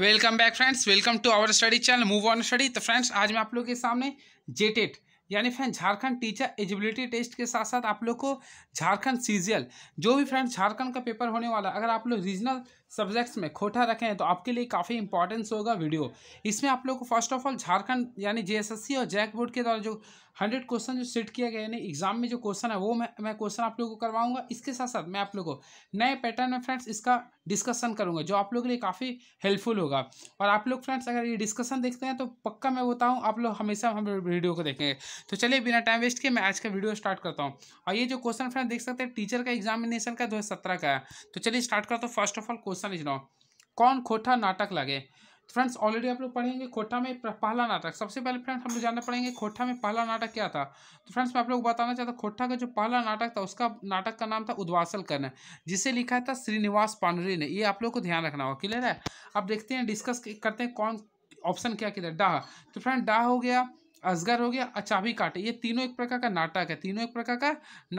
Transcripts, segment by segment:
welcome back friends welcome to our study channel move on study तो friends आज मैं आप लोग के सामने जेटेट e यानी friend Jharkhand teacher eligibility test के साथ साथ आप लोग को झारखंड सीजियल जो भी फ्रेंड्स झारखंड का पेपर होने वाला अगर आप लोग रीजनल सब्जेक्ट्स में खोटा रखें तो आपके लिए काफ़ी इंपॉर्टेंस होगा वीडियो इसमें आप लोग को फर्स्ट ऑफ ऑल झारखंड यानी जेएसएससी और जैक बोर्ड के द्वारा जो हंड्रेड क्वेश्चन जो सेट किया गया यानी एग्जाम में जो क्वेश्चन है वो मैं मैं क्वेश्चन आप लोगों को करवाऊंगा इसके साथ साथ मैं आप लोगों को नए पैटर्न में फ्रेंड्स इसका डिस्कशन करूंगा जो आप लोग के लिए काफ़ी हेल्पफुल होगा और आप लोग फ्रेंड्स अगर ये डिस्कशन देखते हैं तो पक्का मैं बताऊँ आप लोग हमेशा हम वीडियो को देखेंगे तो चलिए बिना टाइम वेस्ट किए मैं आज का वीडियो स्टार्ट करता हूँ और ये जो क्वेश्चन फ्रेंड देख सकते हैं टीचर का एग्जामिनेशन का दो का है तो चलिए स्टार्ट करता हूँ फर्स्ट ऑफ ऑल क्वेश्चन समझ रहा हूँ कौन खोटा नाटक लगे फ्रेंड्स ऑलरेडी आप लोग पढ़ेंगे खोटा में पहला नाटक सबसे पहले फ्रेंड्स हम लोग जानना पड़ेंगे खोटा में पहला नाटक क्या था तो फ्रेंड्स मैं आप लोग बताना चाहता हूँ खोटा का जो पहला नाटक था उसका नाटक का नाम था उद्वासल करना जिसे लिखा था श्रीनिवास पांडुरी ने ये आप लोग को ध्यान रखना होगा क्लियर है अब देखते हैं डिस्कस करते हैं कौन ऑप्शन क्या किधर डाह तो फ्रेंड डाह हो गया असगर हो गया अचाभी काटे ये तीनों एक प्रकार का नाटक है तीनों एक प्रकार का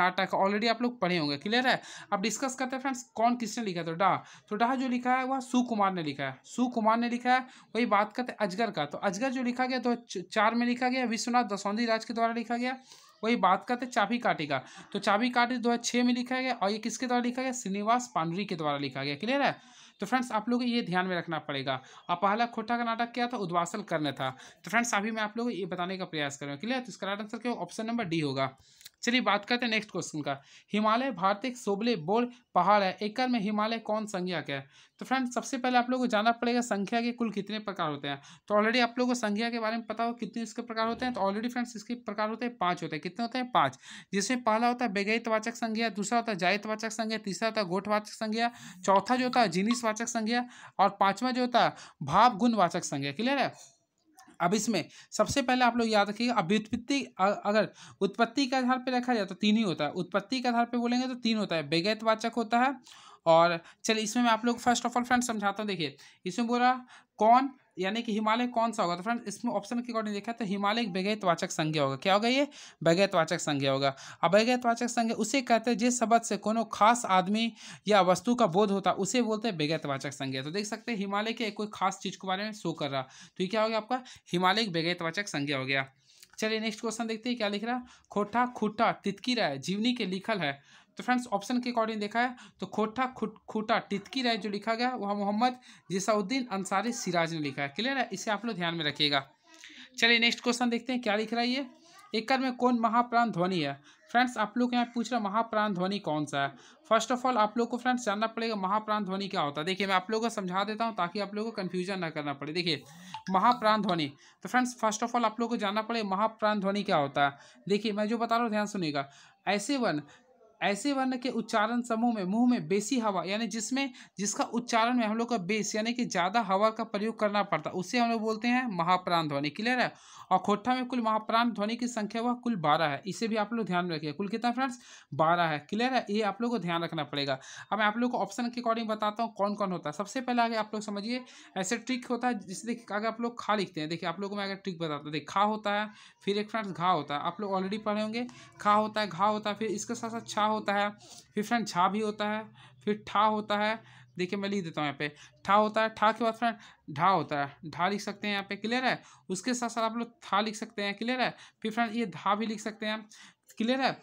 नाटक ऑलरेडी आप लोग पढ़े होंगे क्लियर है अब डिस्कस करते हैं फ्रेंड्स कौन किसने लिखा तो डा तो डा जो लिखा है वह सुकुमार ने लिखा है सुकुमार ने लिखा है वही बात करते हैं अजगर का तो अजगर जो लिखा गया तो चार में लिखा गया विश्वनाथ दसौंधी राज के द्वारा लिखा गया वही बात करते हैं चाबी काटे का तो चाबी काटे दो में लिखा गया और ये किसके द्वारा लिखा गया श्रीनिवास पांडुरी के द्वारा लिखा गया क्लियर है तो फ्रेंड्स आप लोगों को ये ध्यान में रखना पड़ेगा और पहला खोटा का नाटक क्या था उद्वासल करने था तो फ्रेंड्स अभी मैं आप लोग ये बताने का प्रयास हूँ क्लियर तो इसका राइट आंसर क्या ऑप्शन नंबर डी होगा चलिए बात करते हैं नेक्स्ट क्वेश्चन का हिमालय भारतीय एक सोबले बोल पहाड़ है एकल में हिमालय कौन संज्ञा क्या है तो फ्रेंड सबसे पहले आप लोगों को जाना पड़ेगा संख्या के कुल कितने प्रकार होते हैं तो ऑलरेडी आप लोगों को संख्या के बारे में पता हो कितने इसके प्रकार होते हैं तो ऑलरेडी फ्रेंड्स इसके प्रकार होते हैं पाँच होते हैं कितने होते हैं पाँच जिसमें पहला होता है बेगैतवाचक संज्ञा दूसरा होता है जायतवाचक संज्ञा तीसरा होता है गोठवाचक संज्ञा चौथा जो होता है जीनिसवाचक संज्ञा और पाँचवा जो होता है भाव गुणवाचक संज्ञा क्लियर है अब इसमें सबसे पहले आप लोग याद रखिएगा अभ्युत्पत्ति अगर उत्पत्ति के आधार पर रखा जाए तो तीन ही होता है उत्पत्ति के आधार पर बोलेंगे तो तीन होता है वाचक होता है और चलिए इसमें मैं आप लोग फर्स्ट ऑफ ऑल फ्रेंड समझाता हूँ देखिए इसमें बोला कौन यानी कि हिमालय कौन सा होगा तो फ्रेंड इसमें ऑप्शन के अकॉर्डिंग देखा तो हिमालय बगैत वाचक संज्ञा होगा क्या होगा ये बगैत संज्ञा होगा अब बगैत संज्ञा उसे कहते हैं जिस शब्द से कोनो खास आदमी या वस्तु का बोध होता है उसे बोलते हैं बगैत संज्ञा तो देख सकते हैं हिमालय के कोई खास चीज़ के बारे में शो कर रहा तो ये क्या हो गया आपका हिमालय बगैत वाचक संज्ञा हो गया चलिए नेक्स्ट क्वेश्चन देखते हैं क्या लिख रहा खोटा खुट्टा तितकी रहा है जीवनी के लिखल है तो फ्रेंड्स ऑप्शन के अकॉर्डिंग देखा है तो खोटा खुट खोटा टितकी राय जो लिखा गया वह मोहम्मद जिसाउद्दीन अंसारी सिराज ने लिखा है क्लियर है इसे आप लोग ध्यान में रखिएगा चलिए नेक्स्ट क्वेश्चन देखते हैं क्या लिख रहा है ये एकर में कौन महाप्राण ध्वनि है फ्रेंड्स आप लोग यहाँ पूछ रहा महाप्राण ध्वनि कौन सा है फर्स्ट ऑफ ऑल आप लोग को फ्रेंड्स जानना पड़ेगा महाप्राण ध्वनि क्या होता है देखिए मैं आप लोगों को समझा देता हूँ ताकि आप लोगों को कन्फ्यूजन ना करना पड़े देखिए महाप्राण ध्वनि तो फ्रेंड्स फर्स्ट ऑफ ऑल आप लोग को जानना पड़ेगा महाप्राण ध्वनि क्या होता है देखिए मैं जो बता रहा हूँ ध्यान सुनेगा ऐसे वन ऐसे वर्ण के उच्चारण समूह में मुंह में बेसी हवा यानी जिसमें जिसका उच्चारण में हम लोग का बेस यानी कि ज़्यादा हवा का प्रयोग करना पड़ता है उसे हम लोग बोलते हैं महाप्राण ध्वनि क्लियर है और खोटा में कुल महाप्राण ध्वनि की संख्या वह कुल बारह है इसे भी आप लोग ध्यान रखिए कुल कितना फ्रेंड्स बारह है क्लियर है ये आप लोग को ध्यान रखना पड़ेगा अब मैं आप लोग को ऑप्शन के अकॉर्डिंग बताता हूँ कौन कौन होता है सबसे पहले आगे आप लोग समझिए ऐसे ट्रिक होता है जिससे देखिए आगे आप लोग खा लिखते हैं देखिए आप लोग को मैं अगर ट्रिक बताता हूँ देखिए खा होता है फिर एक फ्रेंड्स घा होता है आप लोग ऑलरेडी पढ़े होंगे खा होता है घा होता है फिर इसके साथ साथ छा ठा होता है फिर फ्रेंड झा भी होता है फिर ठा होता है देखिए मैं लिख देता हूँ यहाँ पे ठा होता है ठा के बाद फ्रेंड ढा होता है ढा लिख सकते हैं यहाँ पे क्लियर है उसके साथ साथ आप लोग था लिख सकते हैं क्लियर है फिर फ्रेंड ये धा भी लिख सकते हैं क्लियर है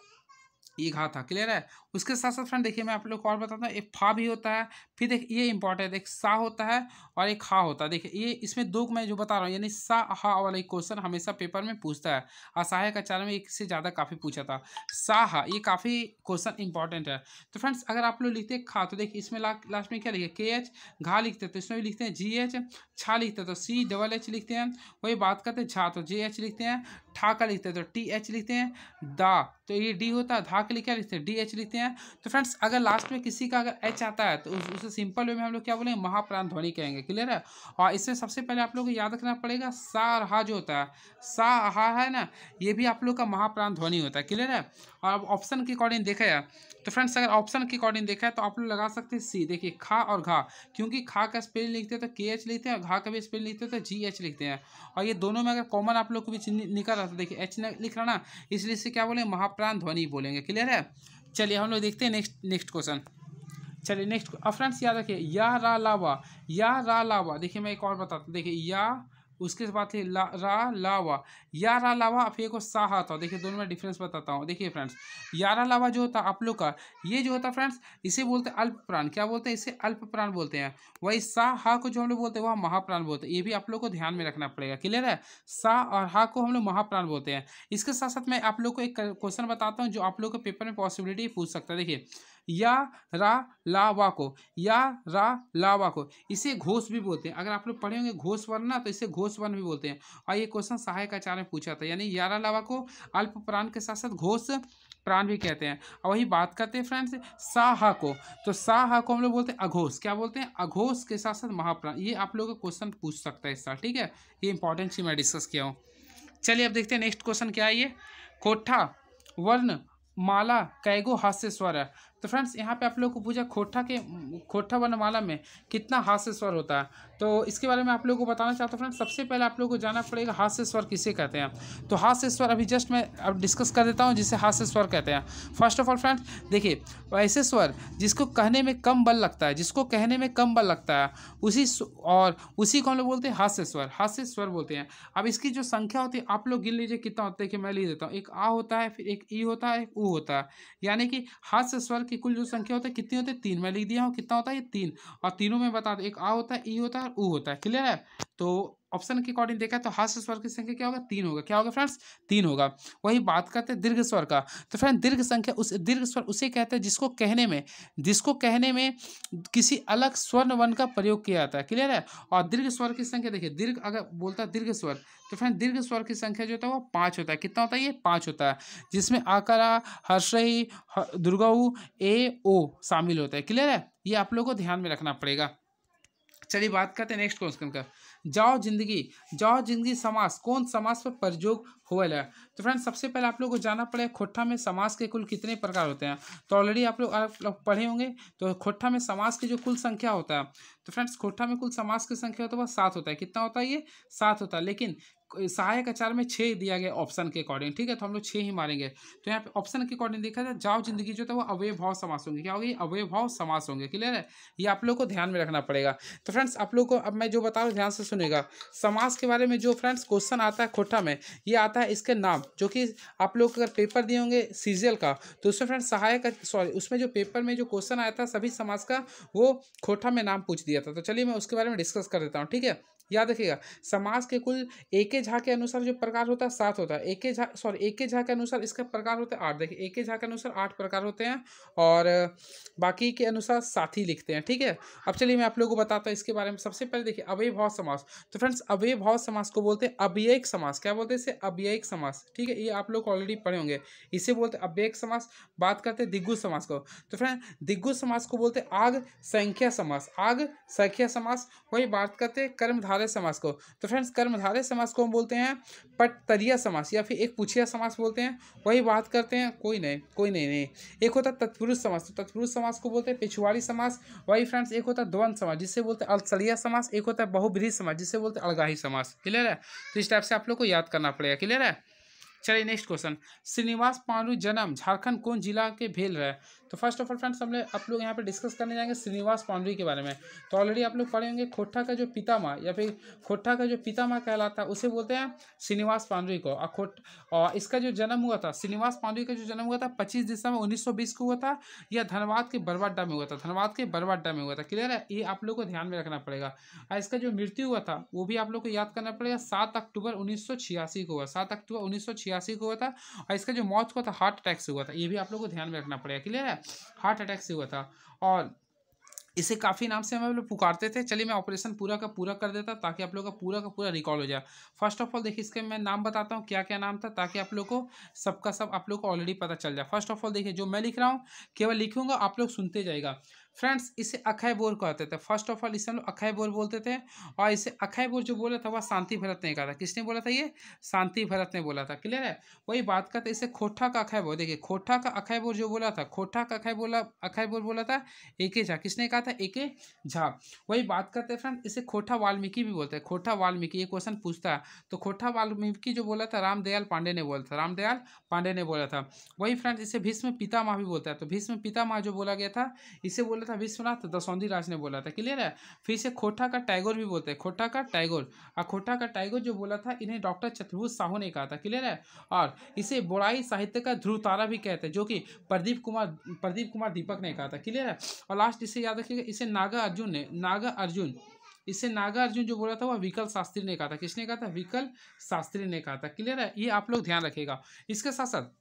ये घा था क्लियर है उसके साथ साथ फ्रेंड देखिए मैं आप लोग को और बताता हूँ एक फा भी होता है फिर देख ये इंपॉर्टेंट एक सा होता है और एक हा होता है देखिए ये इसमें दो मैं जो बता रहा हूँ यानी सा हा वाला क्वेश्चन हमेशा पेपर में पूछता है असहाय का चार में एक से ज़्यादा काफ़ी पूछा था सा हा ये काफ़ी क्वेश्चन इंपॉर्टेंट है तो फ्रेंड्स अगर आप लोग लिखते हैं खा तो देखिए इसमें लास्ट में क्या लिखे के एच घा लिखते तो इसमें भी लिखते हैं जी एच छा लिखते तो सी डबल एच लिखते हैं वही बात करते हैं झा तो जे एच लिखते हैं ठा का लिखते हैं तो टी एच लिखते हैं दा तो ये डी होता है धा के लिए क्या लिखते हैं डी एच लिखते हैं हैं तो फ्रेंड्स अगर लास्ट में किसी का अगर एच आता है तो उस, उसे सिंपल वे में हम लोग क्या बोलेंगे महाप्राण ध्वनि कहेंगे क्लियर है और इसमें सबसे पहले आप लोग को याद रखना पड़ेगा सा रहा जो होता है सा हा है ना ये भी आप लोग का महाप्राण ध्वनि होता है क्लियर है और अब ऑप्शन के अकॉर्डिंग देखा जाए तो फ्रेंड्स अगर ऑप्शन के अकॉर्डिंग देखा है तो आप लोग लगा सकते हैं सी देखिए खा और घा क्योंकि खा का स्पेल लिखते हैं तो के एच लिखते हैं और घा का भी स्पेल लिखते हैं तो जी एच लिखते हैं और ये दोनों में अगर कॉमन आप लोग को भी निकल रहा था देखिए एच लिख रहा ना इसलिए इसे क्या बोलेंगे महाप्राण ध्वनि बोलेंगे क्लियर है चलिए हम लोग देखते हैं नेक्स्ट नेक्स्ट क्वेश्चन चलिए नेक्स्ट अब फ्रेंड्स याद रखिए या रा लावा या रा लावा देखिए मैं एक और बताता हूँ देखिए या उसके बाद है ला रा लावा या रा लावा आप ये को सा आता देखिए दोनों में डिफरेंस बताता हूँ देखिए फ्रेंड्स यारा लावा जो होता है आप लोग का ये जो होता है फ्रेंड्स इसे बोलते हैं अल्प प्राण क्या बोलते हैं इसे अल्प प्राण बोलते हैं वही सा हा को जो हम लोग बोलते हैं वह महाप्राण बोलते हैं ये भी आप लोग को ध्यान में रखना पड़ेगा क्लियर है सा और हा को हम लोग महाप्राण बोलते हैं इसके साथ साथ मैं आप लोग को एक क्वेश्चन बताता हूँ जो आप लोग के पेपर में पॉसिबिलिटी पूछ सकता है देखिए या रा लावा को या रा लावा को इसे घोष भी बोलते हैं अगर आप लोग पढ़े होंगे घोष वर्ण ना तो इसे घोष वर्ण भी बोलते हैं और ये क्वेश्चन सहायक आचार्य में पूछा था यानी यारा लावा को अल्प प्राण के साथ साथ घोष प्राण भी कहते हैं और वही बात करते हैं फ्रेंड्स साहा को तो साहा को हम लोग बोलते हैं अघोष क्या बोलते हैं अघोष के साथ साथ महाप्राण ये आप लोगों का क्वेश्चन पूछ सकता है इस साल ठीक है ये इंपॉर्टेंट चीज मैं डिस्कस किया हूँ चलिए अब देखते हैं नेक्स्ट क्वेश्चन क्या है ये कोठा वर्ण माला कैगो हास्य स्वर तो फ्रेंड्स यहाँ पे आप लोग को पूछा खोटा के खोटा वर्णमाला में कितना हास्य स्वर होता है तो इसके बारे में आप लोग को बताना चाहता हूँ फ्रेंड्स सबसे पहले आप लोग को जाना पड़ेगा हास्य स्वर किसे कहते हैं तो हास्य स्वर अभी जस्ट मैं अब डिस्कस कर देता हूँ जिसे हास्य स्वर कहते हैं फर्स्ट ऑफ ऑल फ्रेंड्स देखिए ऐसे स्वर जिसको कहने में कम बल लगता है जिसको कहने में कम बल लगता है उसी और उसी को हम लोग बोलते हैं हास्य स्वर हास्य स्वर बोलते हैं अब इसकी जो संख्या होती है आप लोग गिन लीजिए कितना होता है कि मैं लिख देता हूँ एक आ होता है फिर एक ई होता है एक ऊ होता है यानी कि हास्य स्वर की की कुल जो संख्या होता है कितनी होती है तीन मैं लिख दिया हूँ कितना होता है ये तीन और तीनों में बता दो एक आ होता है ई होता है और ऊ होता है क्लियर है तो ऑप्शन के अकॉर्डिंग देखा तो हास्य स्वर की संख्या क्या होगा तीन होगा क्या होगा फ्रेंड्स तीन होगा वही बात करते हैं दीर्घ स्वर का तो फ्रेंड दीर्घ संख्या उस दीर्घ स्वर उसे कहते हैं जिसको कहने में जिसको कहने में किसी अलग स्वर्ण वन का प्रयोग किया जाता है क्लियर है और दीर्घ स्वर की संख्या देखिए दीर्घ अगर बोलता है दीर्घ स्वर तो फ्रेंड दीर्घ स्वर की संख्या जो होता है वो पाँच होता है कितना होता है ये पाँच होता है जिसमें आकारा हर्षई दुर्गाऊ ए ओ शामिल होता है क्लियर है ये आप लोगों को ध्यान में रखना पड़ेगा चलिए बात करते हैं नेक्स्ट क्वेश्चन का जाओ जिंदगी जाओ जिंदगी समास कौन समास पर प्रयोग हुआ है तो फ्रेंड सबसे पहले आप लोगों को जाना पड़ेगा खोटा में समास के कुल कितने प्रकार होते हैं तो ऑलरेडी आप लोग आप लोग पढ़े होंगे तो खोटा में समास की जो कुल संख्या होता है तो फ्रेंड्स खोटा में कुल समास की संख्या होता है वह सात होता है कितना होता है ये सात होता है लेकिन सहायक आचार में छः दिया गया ऑप्शन के अकॉर्डिंग ठीक है तो हम लोग छः ही मारेंगे तो यहाँ पे ऑप्शन के अकॉर्डिंग देखा जाए जाओ जिंदगी जो था वो अवय भाव समास होंगे क्या होगी अवय भाव समास होंगे क्लियर है ये आप लोग को ध्यान में रखना पड़ेगा तो फ्रेंड्स आप लोग को अब मैं जो बता रहा हूँ ध्यान से सुनेगा समास के बारे में जो फ्रेंड्स क्वेश्चन आता है खोटा में ये आता है इसके नाम जो कि आप लोग अगर पेपर दिए होंगे सीजियल का तो उसमें फ्रेंड्स सहायक सॉरी उसमें जो पेपर में जो क्वेश्चन आया था सभी समाज का वो खोटा में नाम पूछ दिया था तो चलिए मैं उसके बारे में डिस्कस कर देता हूँ ठीक है याद रखिएगा समास के कुल एक झा के अनुसार जो प्रकार होता है सात होता है एक झा सॉरी एक झा के अनुसार इसका प्रकार होता है आठ देखिए एक झा के अनुसार आठ प्रकार होते हैं और बाकी के अनुसार सात ही लिखते हैं ठीक है अब चलिए मैं आप लोगों को बताता हूँ इसके बारे में सबसे पहले देखिए अवय भाव समास तो फ्रेंड्स अवय भाव समास को बोलते हैं अव्ययिक समास क्या बोलते हैं इसे अव्ययिक समास ठीक है ये आप लोग ऑलरेडी पढ़े होंगे इसे बोलते हैं अव्ययिक समास बात करते हैं दिग्गु समास को तो फ्रेंड दिग्गु समास को बोलते हैं आग संख्या समास आग संख्या समास वही बात करते हैं कर्मधार कर्मधारय समास को तो फ्रेंड्स कर्मधारय समास को हम बोलते हैं पटतरिया समास या फिर एक पूछिया समास बोलते हैं वही बात करते हैं कोई नहीं कोई नहीं नहीं एक होता तत्पुरुष समास तो तत्पुरुष समास को बोलते हैं पिछुआड़ी समास वही फ्रेंड्स एक होता द्वंद समास जिससे बोलते हैं अलसलिया समास एक होता है बहुब्रीही समास जिससे बोलते हैं अलगाही समास क्लियर है तो इस टाइप से आप लोग को याद करना पड़ेगा क्लियर है चलिए नेक्स्ट क्वेश्चन श्रीनिवास पांडु जन्म झारखंड कौन जिला के भेल रहे तो फर्स्ट ऑफ ऑल फ्रेंड्स हम लोग आप लोग यहाँ पे डिस्कस करने जाएंगे श्रीनिवास पांडवी के बारे में तो ऑलरेडी आप लोग पढ़े होंगे खोटा का जो माँ या फिर खोटा का जो माँ कहलाता है उसे बोलते हैं श्रीनिवास पांडवी को और खोट और इसका जो जन्म हुआ था श्रीनिवास पांडवी का जो जन्म हुआ था पच्चीस दिसंबर उन्नीस को हुआ था या धनबाद के बरवाड्डा में हुआ था धनबाद के बरवाड्डा में हुआ था क्लियर है ये आप लोग को ध्यान में रखना पड़ेगा और इसका जो मृत्यु हुआ था वो भी आप लोग को याद करना पड़ेगा सात अक्टूबर उन्नीस को हुआ सात अक्टूबर उन्नीस को हुआ था और इसका जो मौत हुआ था हार्ट अटैक से हुआ था ये भी आप लोग को ध्यान में रखना पड़ेगा क्लियर है है हार्ट अटैक से हुआ था और इसे काफ़ी नाम से हम लोग पुकारते थे चलिए मैं ऑपरेशन पूरा का पूरा कर देता ताकि आप लोग का पूरा का पूरा रिकॉल हो जाए फर्स्ट ऑफ ऑल देखिए इसके मैं नाम बताता हूँ क्या क्या नाम था ताकि आप लोग को सबका सब आप लोग को ऑलरेडी पता चल जाए फर्स्ट ऑफ ऑल देखिए जो मैं लिख रहा हूँ केवल लिखूँगा आप लोग सुनते जाएगा फ्रेंड्स इसे अखय बोर कहते थे फर्स्ट ऑफ ऑल इसे हम लोग अखय बोर बोलते थे और इसे अखय बोर जो बोला था वह शांति भरत ने कहा था किसने बोला था ये शांति भरत ने बोला था क्लियर है वही बात करते इसे खोटा का अखय बोर देखिए खोटा का अखय बोर जो बोला था खोटा का अखय बोला अखय बोर बोला था ए के झा किसने कहा था ए के झा वही बात करते हैं फ्रेंड इसे खोटा वाल्मीकि भी बोलते हैं खोटा वाल्मीकि ये क्वेश्चन पूछता है तो खोटा वाल्मीकि जो बोला था रामदयाल पांडे ने बोला था रामदयाल पांडे ने बोला था वही फ्रेंड इसे भीष्म पितामह भी बोलता है तो भीष्म पितामह जो बोला गया था इसे बोला बोला था विश्वनाथ दसौंधी तो राज ने बोला था क्लियर है फिर से खोटा का टाइगोर भी बोलते हैं खोटा का टाइगोर और खोटा का टाइगोर जो बोला था इन्हें डॉक्टर चतुर्भुज साहू ने कहा था क्लियर है और इसे बुराई साहित्य का ध्रुव तारा भी कहते हैं जो कि प्रदीप कुमार प्रदीप कुमार दीपक ने कहा था क्लियर है और लास्ट इसे याद रखिएगा इसे नागा अर्जुन ने नागा अर्जुन इससे नागा अर्जुन जो बोला था वह विकल शास्त्री ने कहा था किसने कहा था विकल शास्त्री ने कहा था क्लियर है ये आप लोग ध्यान रखेगा इसके साथ साथ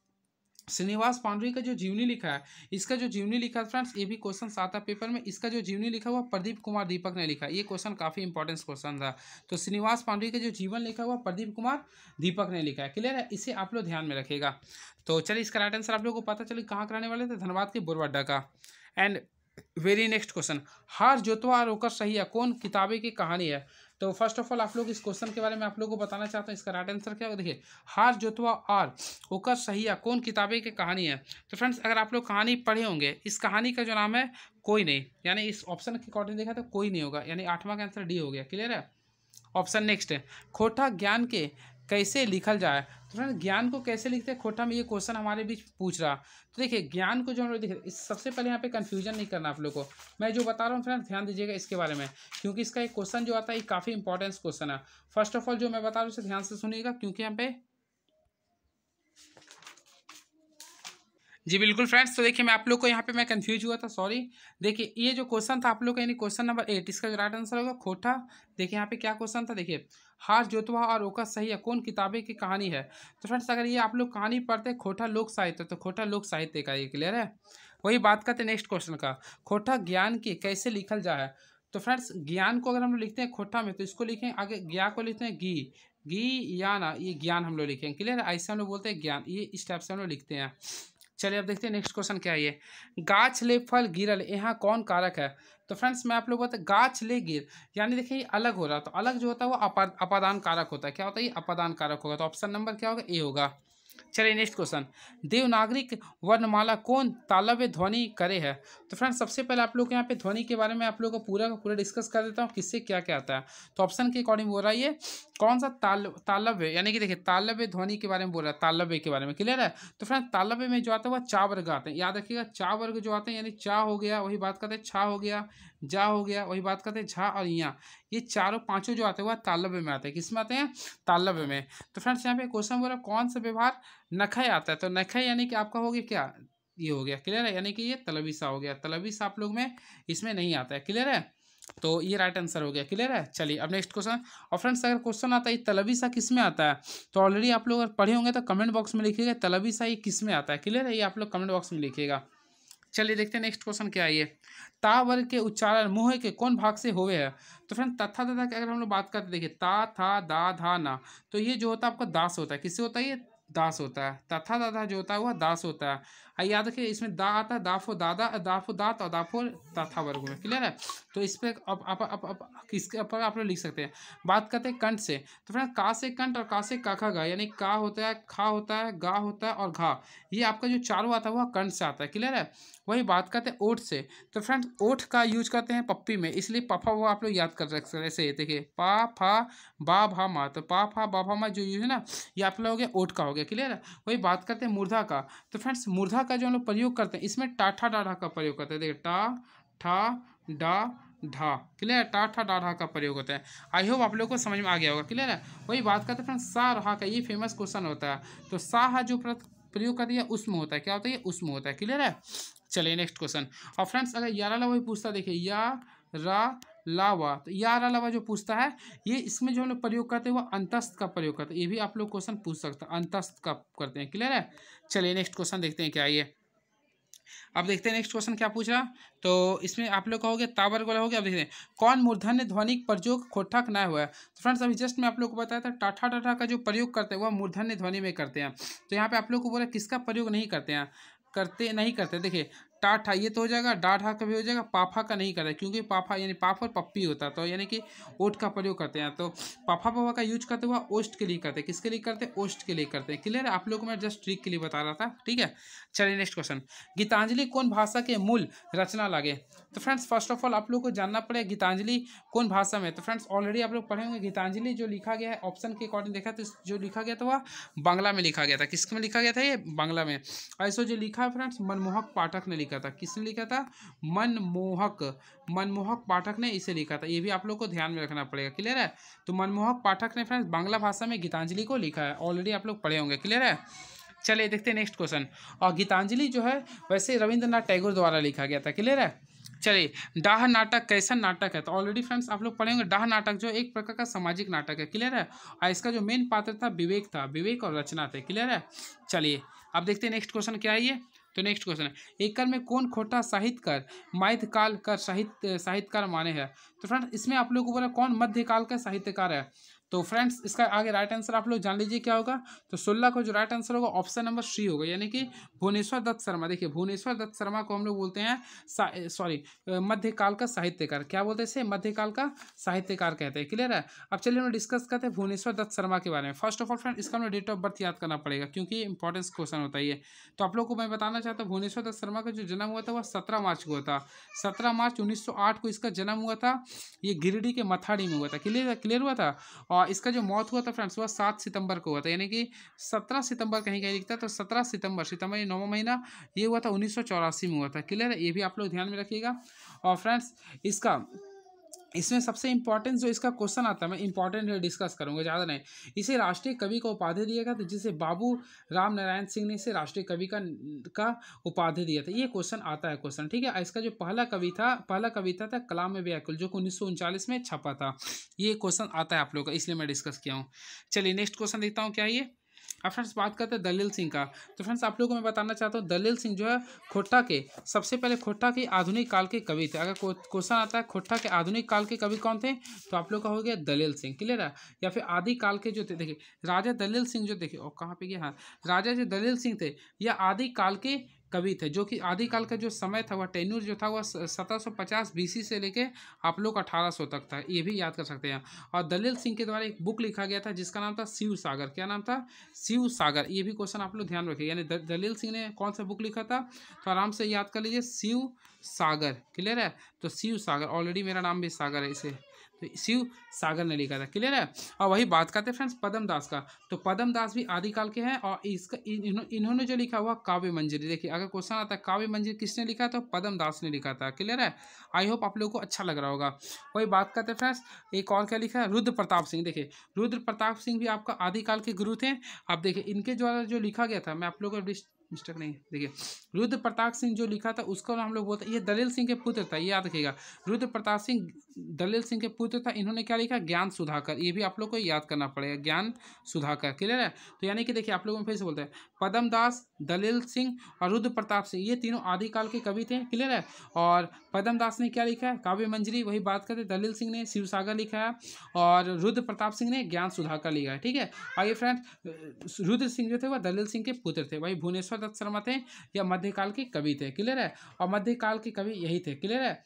श्रीनिवास पांडुरी का जो जीवनी लिखा है इसका जो जीवनी लिखा है फ्रेंड्स ये भी क्वेश्चन आता है पेपर में इसका जो जीवनी लिखा हुआ प्रदीप कुमार दीपक ने लिखा ये क्वेश्चन काफ़ी इंपॉर्टेंस क्वेश्चन था तो श्रीनिवास पांडुरी का जो जीवन लिखा हुआ प्रदीप कुमार दीपक ने लिखा है क्लियर है इसे आप लोग ध्यान में रखेगा तो चलिए इसका राइट आंसर आप लोग को पता चले कहाँ कराने वाले थे धनबाद के बोरवाड्डा का एंड वेरी नेक्स्ट क्वेश्चन हार जोतवा रोकर सही है कौन किताबे की कहानी है तो फर्स्ट ऑफ ऑल आप लोग इस क्वेश्चन के बारे में आप लोगों को बताना चाहता हूँ इसका राइट आंसर क्या होगा देखिए हार जोतवा और ओकर सहिया कौन किताबें की कहानी है तो फ्रेंड्स अगर आप लोग कहानी पढ़े होंगे इस कहानी का जो नाम है कोई नहीं यानी इस ऑप्शन के अकॉर्डिंग देखा तो कोई नहीं होगा यानी आठवां का आंसर डी हो गया क्लियर है ऑप्शन नेक्स्ट है खोटा ज्ञान के कैसे लिखल जाए तो फ्रेंड ज्ञान को कैसे लिखते हैं खोटा में ये क्वेश्चन हमारे बीच पूछ रहा तो देखिए ज्ञान को जो हम लोग देख रहे सबसे पहले यहाँ पे कन्फ्यूजन नहीं करना आप लोग को मैं जो बता रहा हूँ फ्रेंड ध्यान दीजिएगा इसके बारे में क्योंकि इसका एक क्वेश्चन जो आता है ये काफ़ी इंपॉर्टेंस क्वेश्चन है फर्स्ट ऑफ ऑल जो मैं बता रहा हूँ उसे ध्यान से सुनिएगा क्योंकि यहाँ पे जी बिल्कुल फ्रेंड्स तो देखिए मैं आप लोग को यहाँ पे मैं कंफ्यूज हुआ था सॉरी देखिए ये जो क्वेश्चन था आप लोग का यानी क्वेश्चन नंबर एट इसका राइट आंसर होगा खोटा देखिए यहाँ पे क्या क्वेश्चन था देखिए हार जोतवा और ओका सही है कौन किताबें की कहानी है तो फ्रेंड्स अगर ये आप लोग कहानी पढ़ते खोटा लोक साहित्य तो खोटा लोक साहित्य का ये क्लियर है वही बात करते नेक्स्ट क्वेश्चन का खोटा ज्ञान की कैसे लिखल जाए तो फ्रेंड्स ज्ञान को अगर हम लोग लिखते हैं खोटा में तो इसको लिखें आगे ज्ञा को लिखते हैं गी घी या ना ये ज्ञान हम लोग लिखें क्लियर है ऐसे हम लोग बोलते हैं ज्ञान ये इस टाइप से हम लोग लिखते हैं चलिए अब देखते हैं नेक्स्ट क्वेश्चन क्या है ये गाछ ले फल गिरल यहाँ कौन कारक है तो फ्रेंड्स मैं आप लोग बता गाछ ले गिर यानी देखिए ये अलग हो रहा है तो अलग जो होता है वो अपादान कारक होता है क्या होता है ये अपादान कारक होगा तो ऑप्शन नंबर क्या होगा ए होगा चलिए नेक्स्ट क्वेश्चन देवनागरिक वर्णमाला कौन तालव्य ध्वनि करे है तो फ्रेंड्स सबसे पहले आप लोग यहाँ पे ध्वनि के बारे में आप लोगों को पूरा का पूरा डिस्कस कर देता हूँ किससे क्या क्या आता है तो ऑप्शन के अकॉर्डिंग बोल रहा है ये कौन सा ताल तालव्य यानी कि देखिए तालव्य ध्वनि के बारे में बोल रहा है तालव्य के बारे में क्लियर है तो फ्रेंड्स तालव्य में जो आता है वह चा वर्ग आते हैं याद रखिएगा चा वर्ग जो आते हैं यानी चा हो गया वही बात करते हैं छा हो गया जा हो गया वही बात करते हैं झा और यहाँ ये चारों पांचों जो आते हैं वह तालव्य में आते हैं किस में आते हैं तालव्य में तो फ्रेंड्स यहाँ पे क्वेश्चन बोला कौन सा व्यवहार नखय आता है तो नखय यानी कि आपका हो गया क्या ये हो गया क्लियर है यानी कि ये तलबीसा हो गया तलबीसा आप लोग में इसमें नहीं आता है क्लियर है तो ये राइट आंसर हो गया क्लियर है चलिए अब नेक्स्ट क्वेश्चन और फ्रेंड्स अगर क्वेश्चन आता है तलबीसा किस में आता है तो ऑलरेडी आप लोग अगर पढ़े होंगे तो कमेंट बॉक्स में लिखिएगा तलबिसा ये किस में आता है क्लियर है ये आप लोग कमेंट बॉक्स में लिखिएगा चलिए देखते हैं नेक्स्ट क्वेश्चन क्या है ये ता वर्ग के उच्चारण मुंह के कौन भाग से हुए है तो फ्रेंड तथा तथा के अगर हम लोग बात करते देखिए ता था दा धा ना तो ये जो होता है आपका दास होता है किससे होता है ये दास होता है तथा तथा जो होता है वह दास होता है और याद रखिए इसमें दा आता है दाफो दादा दाफो दात और दाफो दाथा वर्ग में क्लियर है तो इस पर आप, आप, इसके ऊपर आप लोग लिख सकते हैं बात करते हैं कंठ से तो फ्रेंड का से कंठ और का से काखा गा यानी का होता है खा होता है गा होता है और घा ये आपका जो चारों आता है वह कंठ से आता है क्लियर है वही बात करते हैं ओठ से तो फ्रेंड ओठ का यूज करते हैं पप्पी में इसलिए पफा वो आप लोग याद कर रख सकते ऐसे देखिए पा फा बा भा मा तो पा फा बा भा मा जो यूज है ना ये आप लोग हो गया ओठ का हो गया क्लियर है वही बात करते हैं मुर्धा का तो फ्रेंड्स मुर्धा का जो हम लोग प्रयोग करते हैं इसमें टाठा डाढ़ा का प्रयोग करते हैं देखिए टा ठा डा ढा क्लियर है टाठा डाढ़ा का प्रयोग होता है आई होप आप लोग को समझ में आ गया होगा क्लियर है वही बात करते हैं फ्रेंड सा रहा का ये फेमस क्वेश्चन होता है तो सा हा जो प्रयोग करते हैं उसमें होता है क्या होता है उसमें होता है क्लियर है चलिए नेक्स्ट क्वेश्चन और फ्रेंड्स अगर यारा वाला वही पूछता देखिए या रा लावा तो ये आरा लावा जो पूछता है ये इसमें जो हम लोग प्रयोग करते हैं वो अंतस्थ का प्रयोग करते हैं ये भी आप लोग क्वेश्चन पूछ सकते हैं अंतस्थ का करते हैं क्लियर है चलिए नेक्स्ट क्वेश्चन देखते हैं क्या ये अब देखते हैं नेक्स्ट क्वेश्चन क्या पूछ रहा तो इसमें आप लोग कहोगे तावर वाला हो गया अब देखते हैं कौन मूर्धन्य ध्वनिक प्रयोग खोटक न हुआ है तो फ्रेंड्स अभी जस्ट मैं आप लोग को बताया था टाटा टाटा का जो प्रयोग करते हैं वह मूर्धन्य ध्वनि में करते हैं तो यहाँ पे आप लोग को बोला किसका प्रयोग नहीं करते हैं करते नहीं करते देखिए टाठा ये तो हो जाएगा डाढ़ा का भी हो जाएगा पाफा का नहीं कर है क्योंकि पाफा यानी पाफ और पप्पी होता है तो यानी कि ओट का प्रयोग करते हैं तो पाफा पाफा का यूज करते हुआ ओस्ट के लिए करते हैं किसके लिए करते हैं ओस्ट के लिए करते हैं क्लियर आप लोग को मैं जस्ट ट्रिक के लिए बता रहा था ठीक है चलिए नेक्स्ट क्वेश्चन गीतांजलि कौन भाषा के मूल रचना लागे तो फ्रेंड्स फर्स्ट ऑफ ऑल आप लोग को जानना पड़ेगा गीतांजलि कौन भाषा में तो फ्रेंड्स ऑलरेडी आप लोग पढ़े होंगे गीतांजलि जो लिखा गया है ऑप्शन के अकॉर्डिंग देखा तो जो लिखा गया था वह बांग्ला में लिखा गया था किसके में लिखा गया था ये बांग्ला में ऐसा जो लिखा है फ्रेंड्स मनमोहक पाठक ने लिखा लिखा था किसने लिखा था मनमोहक मनमोहक पाठक ने इसे लिखा था ये भी आप लोग को ध्यान में रखना पड़ेगा क्लियर है तो मनमोहक पाठक ने फ्रेंड्स बांग्ला भाषा में गीतांजलि को लिखा है ऑलरेडी आप लोग पढ़े होंगे क्लियर है चलिए देखते हैं नेक्स्ट क्वेश्चन और गीतांजलि जो है वैसे रविंद्रनाथ टैगोर द्वारा लिखा गया था क्लियर है चलिए डाह नाटक कैसा नाटक है तो ऑलरेडी फ्रेंड्स आप लोग पढ़ेंगे डाह नाटक जो एक प्रकार का सामाजिक नाटक है क्लियर है और इसका जो मेन पात्र था विवेक था विवेक और रचना थे क्लियर है चलिए अब देखते हैं नेक्स्ट क्वेश्चन क्या है ये तो नेक्स्ट क्वेश्चन है एकल में कौन खोटा साहित्यकार माध्यकाल का साहित्य साहित्यकार माने हैं तो फ्रेंड इसमें आप लोगों को बोला कौन मध्यकाल का साहित्यकार है तो फ्रेंड्स इसका आगे राइट आंसर आप लोग जान लीजिए क्या होगा तो सोलह का जो राइट आंसर होगा ऑप्शन नंबर सी होगा यानी कि भुवनेश्वर दत्त शर्मा देखिए भुवनेश्वर दत्त शर्मा को हम लोग बोलते हैं सॉरी मध्यकाल का साहित्यकार क्या बोलते हैं मध्यकाल का साहित्यकार कहते हैं क्लियर है अब चलिए हम डिस्कस करते हैं भुवनेश्वर दत्त शर्मा के बारे में फर्स्ट ऑफ ऑल फ्रेंड इसका हमें डेट ऑफ बर्थ याद करना पड़ेगा क्योंकि इंपॉर्टेंस क्वेश्चन होता है तो आप लोग को मैं बताना चाहता हूँ भुवनेश्वर दत्त शर्मा का जो जन्म हुआ था वह सत्रह मार्च को हुआ था सत्रह मार्च उन्नीस को इसका जन्म हुआ था ये गिरिडीह के मथाड़ी में हुआ था क्लियर क्लियर हुआ था और इसका जो मौत हुआ था फ्रेंड्स वह सात सितंबर को हुआ था यानी कि सत्रह सितंबर कहीं कहीं लिखता है तो सत्रह सितंबर सितंबर ये नौवा महीना ये हुआ था उन्नीस में हुआ था क्लियर है ये भी आप लोग ध्यान में रखिएगा और फ्रेंड्स इसका इसमें सबसे इंपॉर्टेंट जो इसका क्वेश्चन आता है मैं इंपॉर्टेंट डिस्कस करूंगा ज़्यादा नहीं इसे राष्ट्रीय कवि का उपाधि दिया गया था जिसे बाबू राम नारायण सिंह ने इसे राष्ट्रीय कवि का का उपाधि दिया था ये क्वेश्चन आता है क्वेश्चन ठीक है इसका जो पहला कवि था पहला कविता था कलाम व्याकुल जो उन्नीस में छपा था ये क्वेश्चन आता है आप लोग का इसलिए मैं डिस्कस किया हूँ चलिए नेक्स्ट क्वेश्चन देखता हूँ क्या ये अब फ्रेंड्स बात करते हैं दलील सिंह का तो फ्रेंड्स आप लोगों को मैं बताना चाहता हूँ दलील सिंह जो है खोटा के सबसे पहले खोटा के आधुनिक काल के कवि थे अगर क्वेश्चन आता है खोटा के आधुनिक काल के कवि कौन थे तो आप लोग का हो गया दलील सिंह क्लियर है या फिर आदि काल के जो थे देखिए राजा दलील सिंह जो देखिए और कहाँ पे गया हाँ राजा जो दलील सिंह थे या आदि काल के कवि थे जो कि आदिकाल का जो समय था वह टेन्यूर जो था वह सत्रह सौ पचास बीसी से लेके आप लोग अठारह सौ तक था ये भी याद कर सकते हैं और दलील सिंह के द्वारा एक बुक लिखा गया था जिसका नाम था शिव सागर क्या नाम था शिव सागर ये भी क्वेश्चन आप लोग ध्यान रखिए यानी दलील सिंह ने कौन सा बुक लिखा था तो आराम से याद कर लीजिए शिव सागर क्लियर है तो शिव सागर ऑलरेडी मेरा नाम भी सागर है इसे तो शिव सागर ने लिखा था क्लियर है और वही बात करते हैं फ्रेंड्स पदम दास का तो पदम दास भी आदिकाल के हैं और इसका इन्होंने जो लिखा हुआ काव्य मंजरी देखिए अगर क्वेश्चन आता है काव्य मंजरी किसने लिखा तो पदम दास ने लिखा था क्लियर है आई होप आप लोगों को अच्छा लग रहा होगा वही बात करते हैं फ्रेंड्स एक और क्या लिखा है रुद्र प्रताप सिंह देखिए रुद्र प्रताप सिंह भी आपका आदिकाल के गुरु थे आप देखिए इनके द्वारा जो लिखा गया था मैं आप लोगों को मिस्टेक नहीं देखिए रुद्र प्रताप सिंह जो लिखा था उसका हम लोग बोलते ये दलेल सिंह के पुत्र था ये याद रखिएगा रुद्र प्रताप सिंह दलेल सिंह के पुत्र था इन्होंने क्या लिखा ज्ञान सुधाकर ये भी आप लोग को याद करना पड़ेगा ज्ञान सुधाकर क्लियर है तो यानी कि देखिए आप लोगों में फिर से बोलते हैं पदम दास दलेल सिंह और रुद्र प्रताप सिंह ये तीनों आदिकाल के कवि थे क्लियर है और पदम दास ने क्या लिखा है काव्य मंजरी वही बात करते दलील सिंह ने शिव सागर लिखा है और रुद्र प्रताप सिंह ने ज्ञान सुधाकर लिखा है ठीक है आइए फ्रेंड रुद्र सिंह जो थे वह दलील सिंह के पुत्र थे वही भुवनेश्वर दत्त शर्मा थे या मध्यकाल के कवि थे क्लियर है और मध्यकाल के कवि यही थे क्लियर है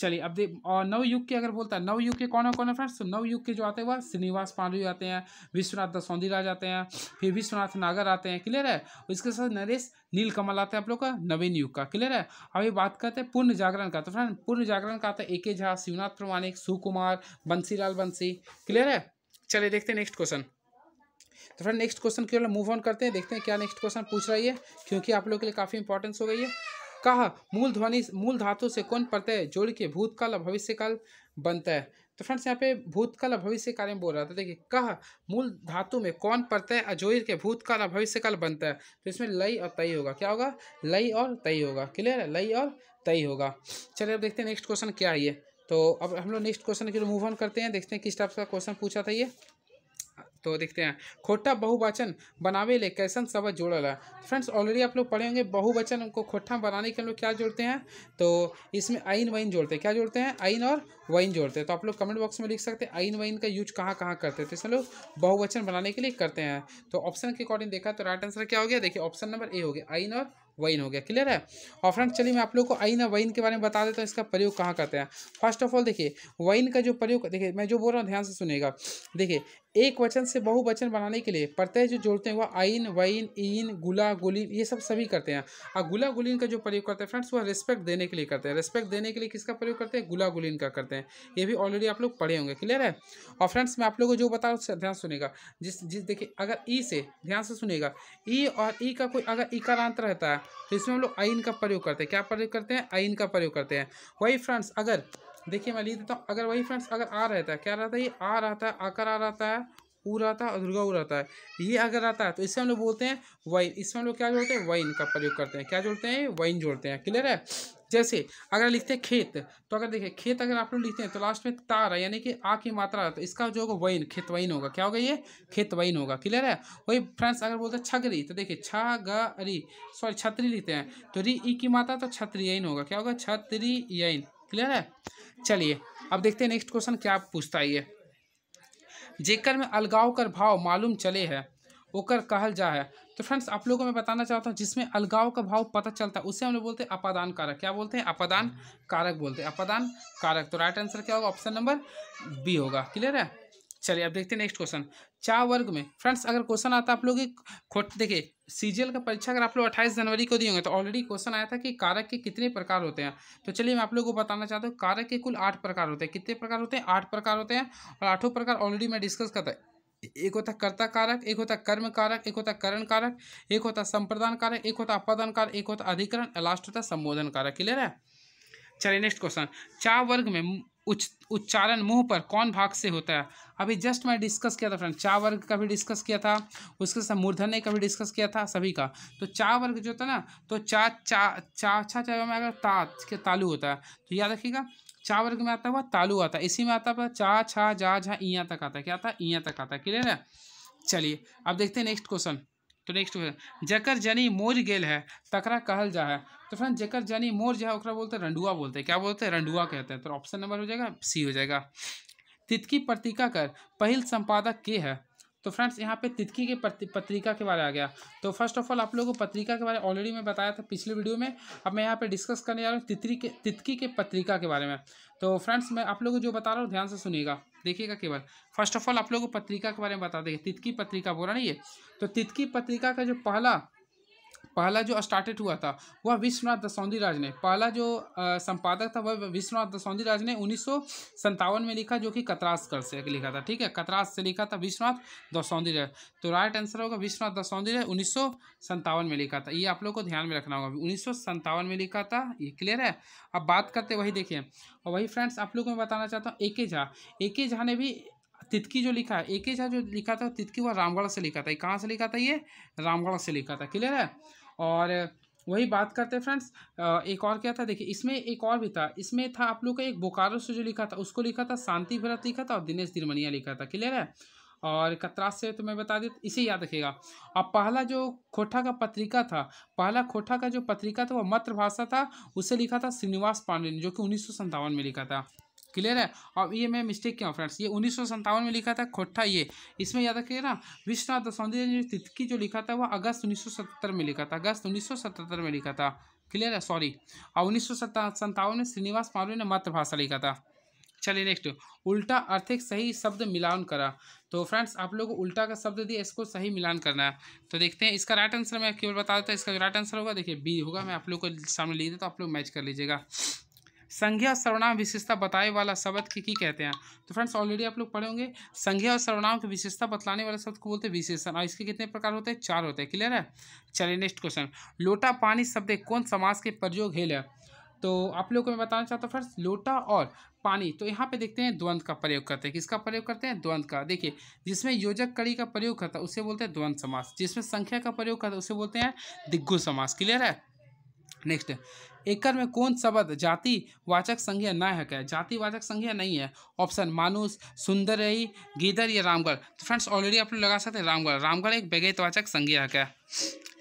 चलिए अब देख और नवयुग के अगर बोलता है नवयुग के कौन है कौन है फ्रेंड्स तो नवयुग के जो आते हैं वह श्रीनिवास पांडु आते हैं विश्वनाथ दसौंदी राज आते हैं फिर विश्वनाथ नागर आते हैं क्लियर है इसके साथ नरेश नीलकमल आते हैं आप लोग का नवीन युग का क्लियर है अभी बात करते हैं पूर्ण जागरण का तो फ्रेंड पूर्ण जागरण का आता है ए के झा शिवनाथ प्रमाणिक सुकुमार बंसीलाल बंसी क्लियर है चलिए देखते हैं नेक्स्ट क्वेश्चन तो फ्रेंड नेक्स्ट क्वेश्चन की ओर मूव ऑन करते हैं देखते हैं क्या नेक्स्ट क्वेश्चन पूछ रही है क्योंकि आप लोगों के लिए काफ़ी इंपॉर्टेंस हो गई है कहा मूल ध्वनि मूल धातु से कौन प्रत्यय जोड़ के भूतकाल और भविष्यकाल बनता है तो फ्रेंड्स यहाँ पे भूतकाल और भविष्य कार्य में बोल रहा था देखिए कह मूल धातु में कौन प्रत्यय जोड़ के भूतकाल और भविष्यकाल बनता है तो इसमें लई और तई होगा क्या होगा लई और तई होगा क्लियर है लई और तई होगा चलिए अब देखते हैं नेक्स्ट क्वेश्चन क्या है ये तो अब हम लोग नेक्स्ट क्वेश्चन के लिए मूव ऑन करते हैं देखते हैं किस टाइप का क्वेश्चन पूछा था ये तो देखते हैं खोटा बहुवचन बनावे ले कैसन शब्द जोड़ल है फ्रेंड्स ऑलरेडी आप लोग पढ़े होंगे बहुवचन को खोटा बनाने के लिए लोग क्या जोड़ते हैं तो इसमें आइन वाइन जोड़ते हैं क्या जोड़ते हैं आइन और वाइन जोड़ते हैं तो आप लोग कमेंट बॉक्स में लिख सकते हैं आइन वाइन का यूज कहाँ कहाँ करते हैं तो इसमें लोग बहुवचन बनाने के लिए करते हैं तो ऑप्शन के अकॉर्डिंग देखा तो राइट आंसर क्या हो गया देखिए ऑप्शन नंबर ए हो गया आइन और वाइन हो गया क्लियर है और फ्रेंड चलिए मैं आप लोग को आइन और वाइन के बारे में बता देता हूँ इसका प्रयोग कहाँ करते हैं फर्स्ट ऑफ ऑल देखिए वाइन का जो प्रयोग देखिए मैं जो बोल रहा हूँ ध्यान से सुनेगा देखिए एक वचन से बहुवचन बनाने के लिए प्रत्यय जो जोड़ते हैं वह आइन वाइन इन गुला गुलिन ये सब सभी करते हैं और गुला गुलिन का जो प्रयोग करते हैं फ्रेंड्स वह रिस्पेक्ट देने के लिए करते हैं रिस्पेक्ट देने के लिए किसका प्रयोग करते हैं गुला गुलिन का करते हैं ये भी ऑलरेडी आप लोग पढ़े होंगे क्लियर है और फ्रेंड्स मैं आप लोगों को जो बता रहा हूँ ध्यान सुनेगा जिस जिस देखिए अगर ई से ध्यान से सुनेगा ई और ई का कोई अगर इकारांत रहता है तो इसमें हम लोग आइन का प्रयोग करते हैं क्या प्रयोग करते हैं आइन का प्रयोग करते हैं वही फ्रेंड्स अगर देखिए मैं लिख देता हूँ अगर वही फ्रेंड्स अगर आ रहता है क्या रहता है ये आ रहता है आकर आ रहता है ऊर है और दुर्गा ऊ रहता है ये अगर आता है तो इससे हम लोग बोलते हैं वाइन इसमें हम लोग क्या जोड़ते हैं वाइन का प्रयोग करते हैं क्या जोड़ते हैं वाइन जोड़ते हैं क्लियर है जैसे अगर लिखते हैं खेत तो अगर देखिए खेत अगर आप लोग लिखते हैं तो लास्ट में तार है यानी कि आ की मात्रा तो इसका जो होगा वाइन खेत होगा क्या होगा ये खेत होगा क्लियर है वही फ्रेंड्स अगर बोलते हैं छगरी तो देखिए छ री सॉरी छतरी लिखते हैं तो री ई की मात्रा तो छत्रियन होगा क्या होगा छत्रियन क्लियर है चलिए अब देखते हैं नेक्स्ट क्वेश्चन क्या पूछता है ये जेकर में अलगाव कर भाव मालूम चले है ओकर कहल जा है तो फ्रेंड्स आप लोगों को मैं बताना चाहता हूँ जिसमें अलगाव का भाव पता चलता है उसे हम लोग बोलते हैं अपादान कारक क्या बोलते हैं अपादान कारक बोलते हैं अपादान कारक तो राइट आंसर क्या होगा ऑप्शन नंबर बी होगा क्लियर है चलिए अब देखते हैं नेक्स्ट क्वेश्चन चार वर्ग में फ्रेंड्स अगर क्वेश्चन आता आप लोग खोट देखिए सीजीएल का परीक्षा अगर आप लोग अट्ठाईस जनवरी को दिए होंगे तो ऑलरेडी क्वेश्चन आया था कि कारक के कितने प्रकार होते हैं तो चलिए मैं आप लोगों को बताना चाहता हूँ कारक के कुल आठ प्रकार होते हैं कितने प्रकार होते हैं आठ प्रकार होते हैं और आठों प्रकार ऑलरेडी मैं डिस्कस करता है एक होता कर्ता कारक एक होता कर्म कारक एक होता करण कारक एक होता संप्रदान कारक एक होता अपादान कारक एक होता अधिकरण लास्ट होता संबोधन कारक क्लियर है चलिए नेक्स्ट क्वेश्चन चा वर्ग में उच्च उच्चारण मुंह पर कौन भाग से होता है अभी जस्ट मैं डिस्कस किया था फ्रेंड चा वर्ग का भी डिस्कस किया था उसके साथ मूर्धन्य का भी डिस्कस किया था सभी का तो चा वर्ग जो होता है ना तो चा चा चा छा चा में अगर ता के तालू होता है तो याद रखिएगा चा वर्ग में आता हुआ तालू आता है इसी में आता हुआ चा छा जा झा इया तक आता है क्या आता है इया तक आता है क्लियर है चलिए अब देखते हैं नेक्स्ट क्वेश्चन तो नेक्स्ट क्वेश्चन जकर जनी मोर गेल है तकरा कहल जा है तो फ्रेंड जकर जनी मोर जो है ओकरा बोलते हैं रंडुआ बोलते हैं क्या बोलते हैं रंडुआ कहते हैं तो ऑप्शन नंबर हो जाएगा सी हो जाएगा तितकी पत्रिका कर पहल संपादक के है तो फ्रेंड्स यहाँ पे तितकी के पत्रिका के बारे आ गया तो फर्स्ट ऑफ ऑल आप लोगों को पत्रिका के बारे ऑलरेडी मैं बताया था पिछले वीडियो में अब मैं यहाँ पे डिस्कस करने जा रहा हूँ तितरी के तितकी के पत्रिका के बारे में तो फ्रेंड्स मैं आप लोगों को जो बता रहा हूँ ध्यान से सुनिएगा देखिएगा केवल फर्स्ट ऑफ ऑल आप लोगों को पत्रिका के बारे में बता देंगे तितकी पत्रिका बोला नहीं है तो तितकी पत्रिका का जो पहला पहला जो स्टार्टेड हुआ था वह विश्वनाथ दसौंधी राज ने पहला जो संपादक था वह विश्वनाथ दसौंधी राज ने उन्नीस में लिखा जो कि कर से लिखा था ठीक है कतरास से लिखा था विश्वनाथ दसौंधी राय तो राइट आंसर होगा विश्वनाथ दसौंधी राय उन्नीस में लिखा था ये आप लोग को ध्यान में रखना होगा उन्नीस में लिखा था ये क्लियर है अब बात करते वही देखिए और वही फ्रेंड्स आप लोग को मैं बताना चाहता हूँ ए के झा ए के झा ने भी तितकी जो लिखा है एक एच जो लिखा था तितकी वह रामगढ़ से लिखा था कहाँ से लिखा था ये रामगढ़ से लिखा था क्लियर है और वही बात करते हैं फ्रेंड्स एक और क्या था देखिए इसमें एक और भी था इसमें था आप लोग का एक बोकारो से जो लिखा था उसको लिखा था शांति भरत लिखा था और दिनेश दिलमनिया लिखा था क्लियर है और कतरास से तो मैं बता दी इसे याद रखिएगा अब पहला जो खोठा का पत्रिका था पहला खोठा का जो पत्रिका था वह मातृभाषा था उसे लिखा था श्रीनिवास पांडे ने जो कि उन्नीस में लिखा था क्लियर है और ये मैं मिस्टेक किया फ्रेंड्स ये उन्नीस में लिखा था खोटा ये इसमें याद रखिए ना विश्वनाथ दसौंधी ने तिथकी जो लिखा था वह अगस्त उन्नीस में लिखा था अगस्त उन्नीस में लिखा था क्लियर है सॉरी और उन्नीस में श्रीनिवास मालवीय ने मातृभाषा लिखा था चलिए नेक्स्ट उल्टा अर्थिक सही शब्द मिलान करा तो फ्रेंड्स आप लोग को उल्टा का शब्द दिया इसको सही मिलान करना है तो देखते हैं इसका राइट आंसर मैं केवल बता देता हूँ इसका राइट आंसर होगा देखिए बी होगा मैं आप लोग को सामने लिख देता तो आप लोग मैच कर लीजिएगा संज्ञा सर्वनाम विशेषता बताए वाला शब्द की, की कहते हैं तो फ्रेंड्स ऑलरेडी आप लोग पढ़े होंगे संज्ञा और सर्वनाम की विशेषता बतलाने वाला शब्द को बोलते हैं विशेषण और इसके कितने प्रकार होते हैं चार होते हैं क्लियर है चलिए नेक्स्ट क्वेश्चन लोटा पानी शब्द कौन समाज के प्रयोग हेल है तो आप लोगों को मैं बताना चाहता हूँ फ्रेंड्स लोटा और पानी तो यहाँ पे देखते हैं द्वंद का प्रयोग करते हैं किसका प्रयोग करते हैं द्वंद का देखिए जिसमें योजक कड़ी का प्रयोग करता है उसे बोलते हैं द्वंद समास जिसमें संख्या का प्रयोग करता है उसे बोलते हैं दिग्गु समास क्लियर है नेक्स्ट एक में कौन शब्द जाति वाचक संज्ञा नायक है जाति वाचक संज्ञा नहीं है ऑप्शन मानुस सुंदर रही गीदर या रामगढ़ तो फ्रेंड्स ऑलरेडी आप लोग लगा सकते हैं रामगढ़ रामगढ़ एक बेगैतवाचक संज्ञा है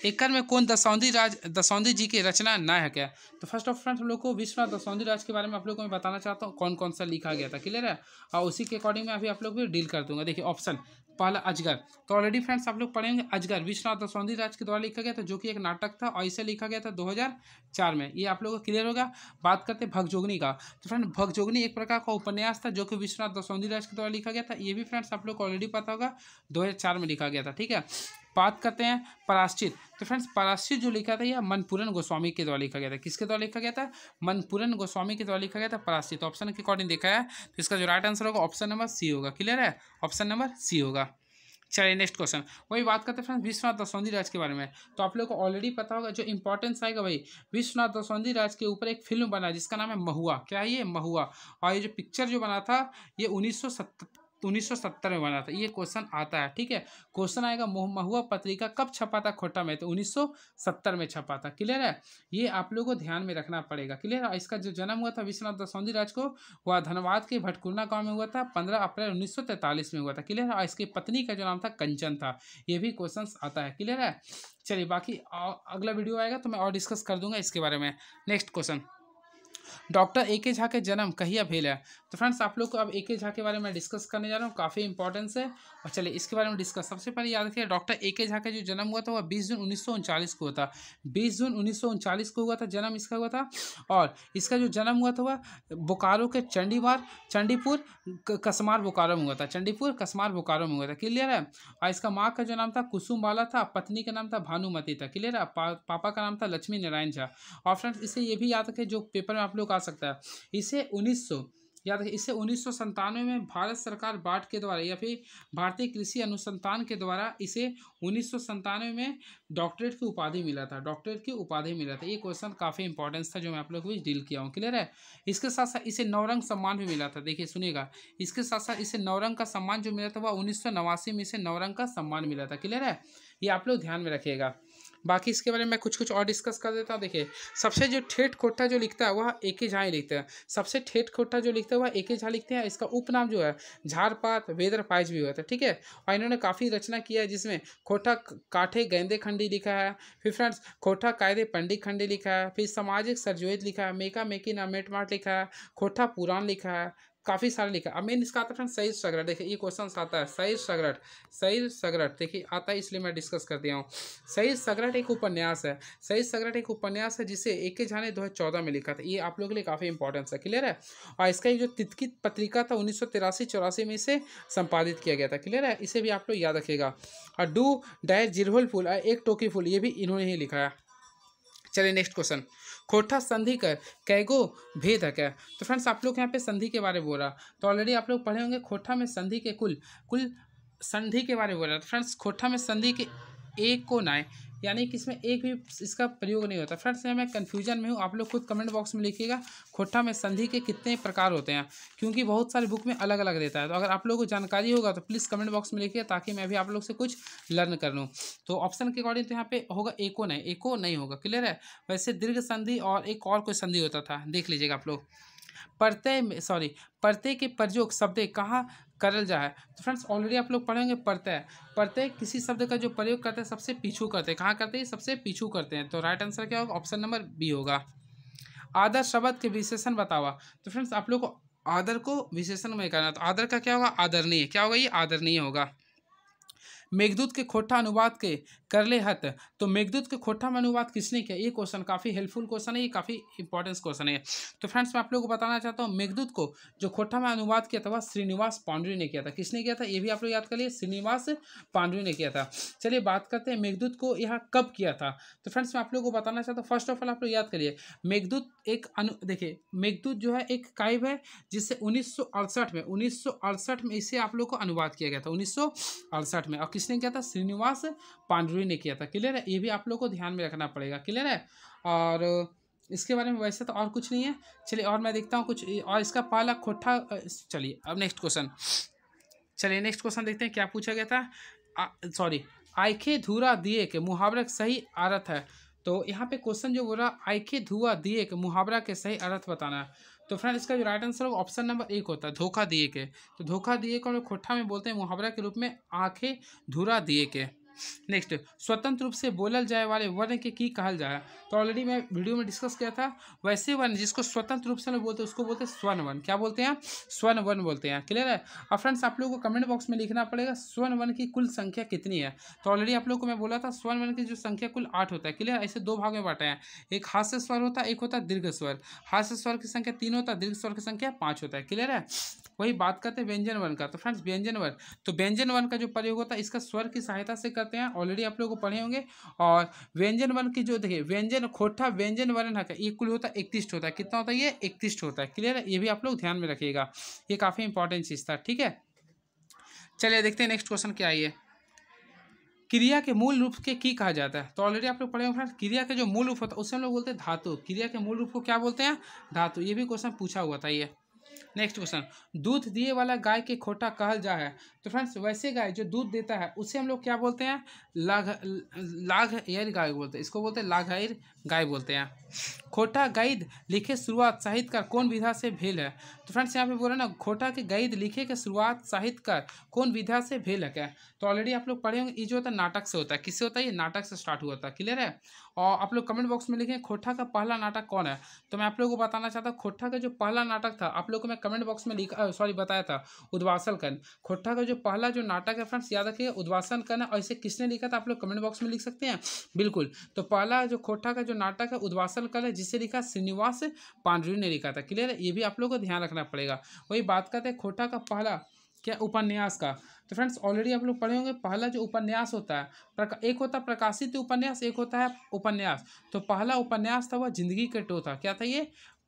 एकर में कौन दसौंधी राज दसौंधी जी की रचना नायक है तो फर्स्ट ऑफ फ्रेंड्स हम लोग को विश्वनाथ दसौंधी राज के बारे में आप लोग को मैं बताना चाहता हूँ कौन कौन सा लिखा गया था क्लियर है और उसी के अकॉर्डिंग में अभी आप लोग भी डील कर दूंगा देखिए ऑप्शन पहला अजगर तो ऑलरेडी फ्रेंड्स आप लोग पढ़ेंगे अजगर विश्वनाथ दसौंधी राज के द्वारा लिखा गया था जो कि एक नाटक था और इसे लिखा गया था 2004 में ये आप लोगों को क्लियर होगा बात करते हैं भगजोगनी का तो फ्रेंड भगजोगनी एक प्रकार का उपन्यास था जो कि विश्वनाथ दसौंधी राज के द्वारा लिखा गया था ये भी फ्रेंड्स आप लोग को ऑलरेडी पता होगा दो में लिखा गया था ठीक है बात करते हैं पराश्चित तो फ्रेंड्स पराश्चित जो लिखा था यह मनपुरन गोस्वामी के द्वारा लिखा गया था किसके द्वारा लिखा गया था मनपुरन गोस्वामी के द्वारा लिखा गया था पराश्चित ऑप्शन के अकॉर्डिंग देखा है तो इसका जो राइट आंसर होगा ऑप्शन नंबर सी होगा क्लियर है ऑप्शन नंबर सी होगा चलिए नेक्स्ट क्वेश्चन वही बात करते हैं फ्रेंड्स विश्वनाथ दसौंधी राज के बारे में तो आप लोग को ऑलरेडी पता होगा जो इंपॉर्टेंस आएगा भाई विश्वनाथ दसौंधी राज के ऊपर एक फिल्म बना जिसका नाम है महुआ क्या है ये महुआ और ये जो पिक्चर जो बना था ये उन्नीस तो 1970 में बना था ये क्वेश्चन आता है ठीक है क्वेश्चन आएगा महुआ पत्रिका कब छपा था खोटा में तो 1970 में छपा था क्लियर है ये आप लोगों को ध्यान में रखना पड़ेगा क्लियर है इसका जो जन्म हुआ था विश्वनाथ दसौंधी राज को वह धनबाद के भटकुरना गाँव में हुआ था पंद्रह अप्रैल उन्नीस में हुआ था क्लियर है इसकी पत्नी का जो नाम था कंचन था ये भी क्वेश्चन आता है क्लियर है चलिए बाकी अगला वीडियो आएगा तो मैं और डिस्कस कर दूंगा इसके बारे में नेक्स्ट क्वेश्चन डॉक्टर ए के झा के जन्म कहिया भेल है तो फ्रेंड्स आप लोग को अब ए के झा के बारे में डिस्कस करने जा रहा हूँ काफ़ी इंपॉर्टेंस है और चलिए इसके बारे में डिस्कस सबसे पहले याद रखिए डॉक्टर ए के झा का जो जन्म हुआ था वह बीस जून उन्नीस को हुआ था बीस जून उन्नीस को हुआ था जन्म इसका हुआ था और इसका जो जन्म हुआ था वह बोकारो के चंडीवार चंडीपुर कसमार बोकारो में हुआ था चंडीपुर कसमार बोकारो में हुआ था क्लियर है और इसका माँ का जो नाम था कुसुम बाला था पत्नी का नाम था भानुमती था क्लियर है पापा का नाम था लक्ष्मी नारायण झा और फ्रेंड्स इसे ये भी याद रखें जो पेपर में आप लोग आ सकता है इसे उन्नीस याद रखिए इसे उन्नीस में भारत सरकार बाट के द्वारा या फिर भारतीय कृषि अनुसंधान के द्वारा इसे उन्नीस में डॉक्टरेट की उपाधि मिला था डॉक्टरेट की उपाधि मिला था ये क्वेश्चन काफ़ी इंपॉर्टेंस था जो मैं आप लोगों को डील किया हूँ क्लियर है इसके साथ साथ इसे नवरंग सम्मान भी मिला था देखिए सुनिएगा इसके साथ साथ इसे नवरंग का सम्मान जो मिला था वह उन्नीस में इसे नवरंग का सम्मान मिला था क्लियर है ये आप लोग ध्यान में रखिएगा बाकी इसके बारे में मैं कुछ कुछ और डिस्कस कर देता हूँ देखिए सबसे जो ठेठ खोटा जो लिखता है वह ए के झा ही लिखता है सबसे ठेठ खोटा जो लिखता है वह ए के झा लिखते हैं इसका उपनाम जो है झारपात वेदर पाइज भी होता है ठीक है और इन्होंने काफ़ी रचना किया है जिसमें खोटा काठे गेंदे खंडी लिखा है फिर फ्रेंड्स खोटा कायदे पंडित खंडी लिखा है फिर सामाजिक सरजोत लिखा है मेका मेकी नामेटमाट लिखा है खोटा पुराण लिखा है काफ़ी सारे लिखा अब मेन इसका आता है सही सगरट देखिए ये क्वेश्चन आता है सही सगरट सही सगरट देखिए आता है इसलिए मैं डिस्कस कर दिया हूँ सही सगरट एक उपन्यास है सही सगरट एक उपन्यास है जिसे एक झा ने दो में लिखा था ये आप लोगों के लिए काफ़ी इंपॉर्टेंस है क्लियर है और इसका एक जो तितकित पत्रिका था उन्नीस सौ में इसे संपादित किया गया था क्लियर है इसे भी आप लोग याद रखेगा और डू डायर जिरहुल फूल एक टोकी फूल ये भी इन्होंने ही लिखा है चलिए नेक्स्ट क्वेश्चन खोटा संधि कर कैगो भेद क्या तो फ्रेंड्स आप लोग यहाँ पे संधि के बारे में बोल रहा तो ऑलरेडी आप लोग पढ़े होंगे खोटा में संधि के कुल कुल संधि के बारे में बोल रहा तो फ्रेंड्स खोटा में संधि के एक को नाए यानी कि इसमें एक भी इसका प्रयोग नहीं होता फ्रेंड्स यहाँ मैं कन्फ्यूजन में हूँ आप लोग खुद कमेंट बॉक्स में लिखिएगा खोटा में संधि के कितने प्रकार होते हैं क्योंकि बहुत सारे बुक में अलग अलग देता है तो अगर आप लोगों को जानकारी होगा तो प्लीज़ कमेंट बॉक्स में लिखिएगा ताकि मैं भी आप लोग से कुछ लर्न कर लूँ तो ऑप्शन के अकॉर्डिंग तो यहाँ पे होगा एको नहीं एको नहीं होगा क्लियर है वैसे दीर्घ संधि और एक और कोई संधि होता था देख लीजिएगा आप लोग प्रत्यय में सॉरी प्रत्यय के प्रयोग शब्द कहाँ करल जाए तो फ्रेंड्स ऑलरेडी आप लोग पढ़ेंगे पढ़ते पढ़ते हैं किसी शब्द का जो प्रयोग करते हैं सबसे पीछू करते हैं कहाँ करते हैं सबसे पीछू करते हैं तो राइट आंसर क्या होगा ऑप्शन नंबर बी होगा आदर शब्द के विशेषण बतावा तो फ्रेंड्स आप लोग को आदर को विशेषण में करना तो आदर का क्या होगा आदरणीय क्या होगा ये आदरणीय होगा मेघदूत के खोटा अनुवाद के करले हत तो मेघदूत के खोटा में अनुवाद किसने किया ये क्वेश्चन काफ़ी हेल्पफुल क्वेश्चन है ये काफ़ी इंपॉर्टेंस क्वेश्चन है तो फ्रेंड्स मैं आप लोगों को बताना चाहता हूँ मेघदूत को जो खोटा में अनुवाद किया था वह श्रीनिवास पांडवी ने किया था किसने किया था ये भी आप लोग याद करिए श्रीनिवास पांडवी ने किया था चलिए बात करते हैं मेघदूत को यह कब किया था तो फ्रेंड्स मैं आप लोग को बताना चाहता हूँ फर्स्ट ऑफ ऑल आप लोग याद करिए मेघदूत एक अनु देखिए मेघदूत जो है एक काइव है जिससे उन्नीस में उन्नीस में इसे आप लोग को अनुवाद किया गया था उन्नीस में किसने किया था श्रीनिवास पांडुरी ने किया था क्लियर है ये भी आप लोग को ध्यान में रखना पड़ेगा क्लियर है और इसके बारे में वैसे तो और कुछ नहीं है चलिए और मैं देखता हूँ कुछ और इसका पहला खोटा चलिए अब नेक्स्ट क्वेश्चन चलिए नेक्स्ट क्वेश्चन देखते हैं क्या पूछा गया था सॉरी आइखे धूरा दिए के मुहावरा सही अर्थ है तो यहाँ पे क्वेश्चन जो बोल बोला आइखे धुआ दिए के मुहावरा के सही अर्थ बताना है तो फ्रेंड इसका जो राइट आंसर होगा ऑप्शन नंबर एक होता है धोखा दिए के तो धोखा दिए को हम लोग खोटा में बोलते हैं मुहावरा के रूप में आंखें धुरा दिए के नेक्स्ट स्वतंत्र रूप से बोलल जाए वाले वर्ण के की कहल जाए तो ऑलरेडी मैं वीडियो में डिस्कस किया था वैसे वर्ण जिसको स्वतंत्र रूप से ना बोलते उसको बोलते हैं स्वर्ण वन क्या बोलते हैं स्वर्ण वन बोलते हैं क्लियर है और फ्रेंड्स आप लोगों को कमेंट बॉक्स में लिखना पड़ेगा स्वर्ण वन की कुल संख्या कितनी है तो ऑलरेडी आप लोग को मैं बोला था स्वर्ण वन की जो संख्या कुल आठ होता है क्लियर ऐसे दो भाग में बांटे हैं एक हास्य स्वर होता है एक होता है दीर्घ स्वर हास्य स्वर की संख्या तीन होता है दीर्घ स्वर की संख्या पाँच होता है क्लियर है वही बात करते हैं व्यंजन वन का तो फ्रेंड्स व्यंजन वन तो व्यंजन वन का जो प्रयोग होता है इसका स्वर की सहायता से करते जाते हैं ऑलरेडी आप लोग पढ़े होंगे और व्यंजन वर्ण की जो देखिए व्यंजन खोटा व्यंजन वर्ण है ये कुल होता है इकतीस होता है कितना होता है ये इकतीस होता है क्लियर है ये भी आप लोग ध्यान में रखिएगा ये काफ़ी इंपॉर्टेंट चीज़ था ठीक है चलिए देखते हैं नेक्स्ट क्वेश्चन क्या है क्रिया के मूल रूप के की कहा जाता है तो ऑलरेडी आप लोग पढ़े फ्रेंड क्रिया के जो मूल रूप होता है उससे हम लोग बोलते हैं धातु क्रिया के मूल रूप को क्या बोलते हैं धातु ये भी क्वेश्चन पूछा हुआ था ये नेक्स्ट क्वेश्चन दूध दिए वाला गाय के खोटा कहल जा है तो फ्रेंड्स वैसे गाय जो दूध देता है उसे हम लोग क्या बोलते हैं लाघ एयर गाय बोलते हैं इसको बोलते हैं एयर गाय बोलते हैं खोटा गैद लिखे शुरुआत साहित्यकार कौन विधा से भेल है तो फ्रेंड्स यहाँ पे बोल रहे ना खोटा के गैद लिखे के शुरुआत साहित्यकार कौन विधा से भेल है क्या तो ऑलरेडी आप लोग पढ़े होंगे ये जो होता है नाटक से होता है किससे होता है ये नाटक से स्टार्ट हुआ था क्लियर है और आप लोग कमेंट बॉक्स में लिखें खोटा का पहला नाटक कौन है तो मैं आप लोगों को बताना चाहता हूँ खोटा का जो पहला नाटक था आप लोग को मैं कमेंट बॉक्स में लिखा सॉरी बताया था उद्वासन कन खोटा का जो पहला जो नाटक है फ्रेंड्स याद रखिए उद्वासन कन और इसे किसने लिखा था आप लोग कमेंट बॉक्स में लिख सकते हैं बिल्कुल तो पहला जो खोटा का जो नाटक है उद्वासन कन है जिसे लिखा श्रीनिवास पांडुरी ने लिखा था क्लियर है ये भी आप लोग को ध्यान रखना पड़ेगा वही बात करते हैं खोटा का पहला क्या उपन्यास का तो फ्रेंड्स ऑलरेडी आप लोग पढ़े होंगे पहला जो उपन्यास होता है एक होता प्रकाशित उपन्यास एक होता है उपन्यास तो पहला उपन्यास था वह जिंदगी के टो था क्या था ये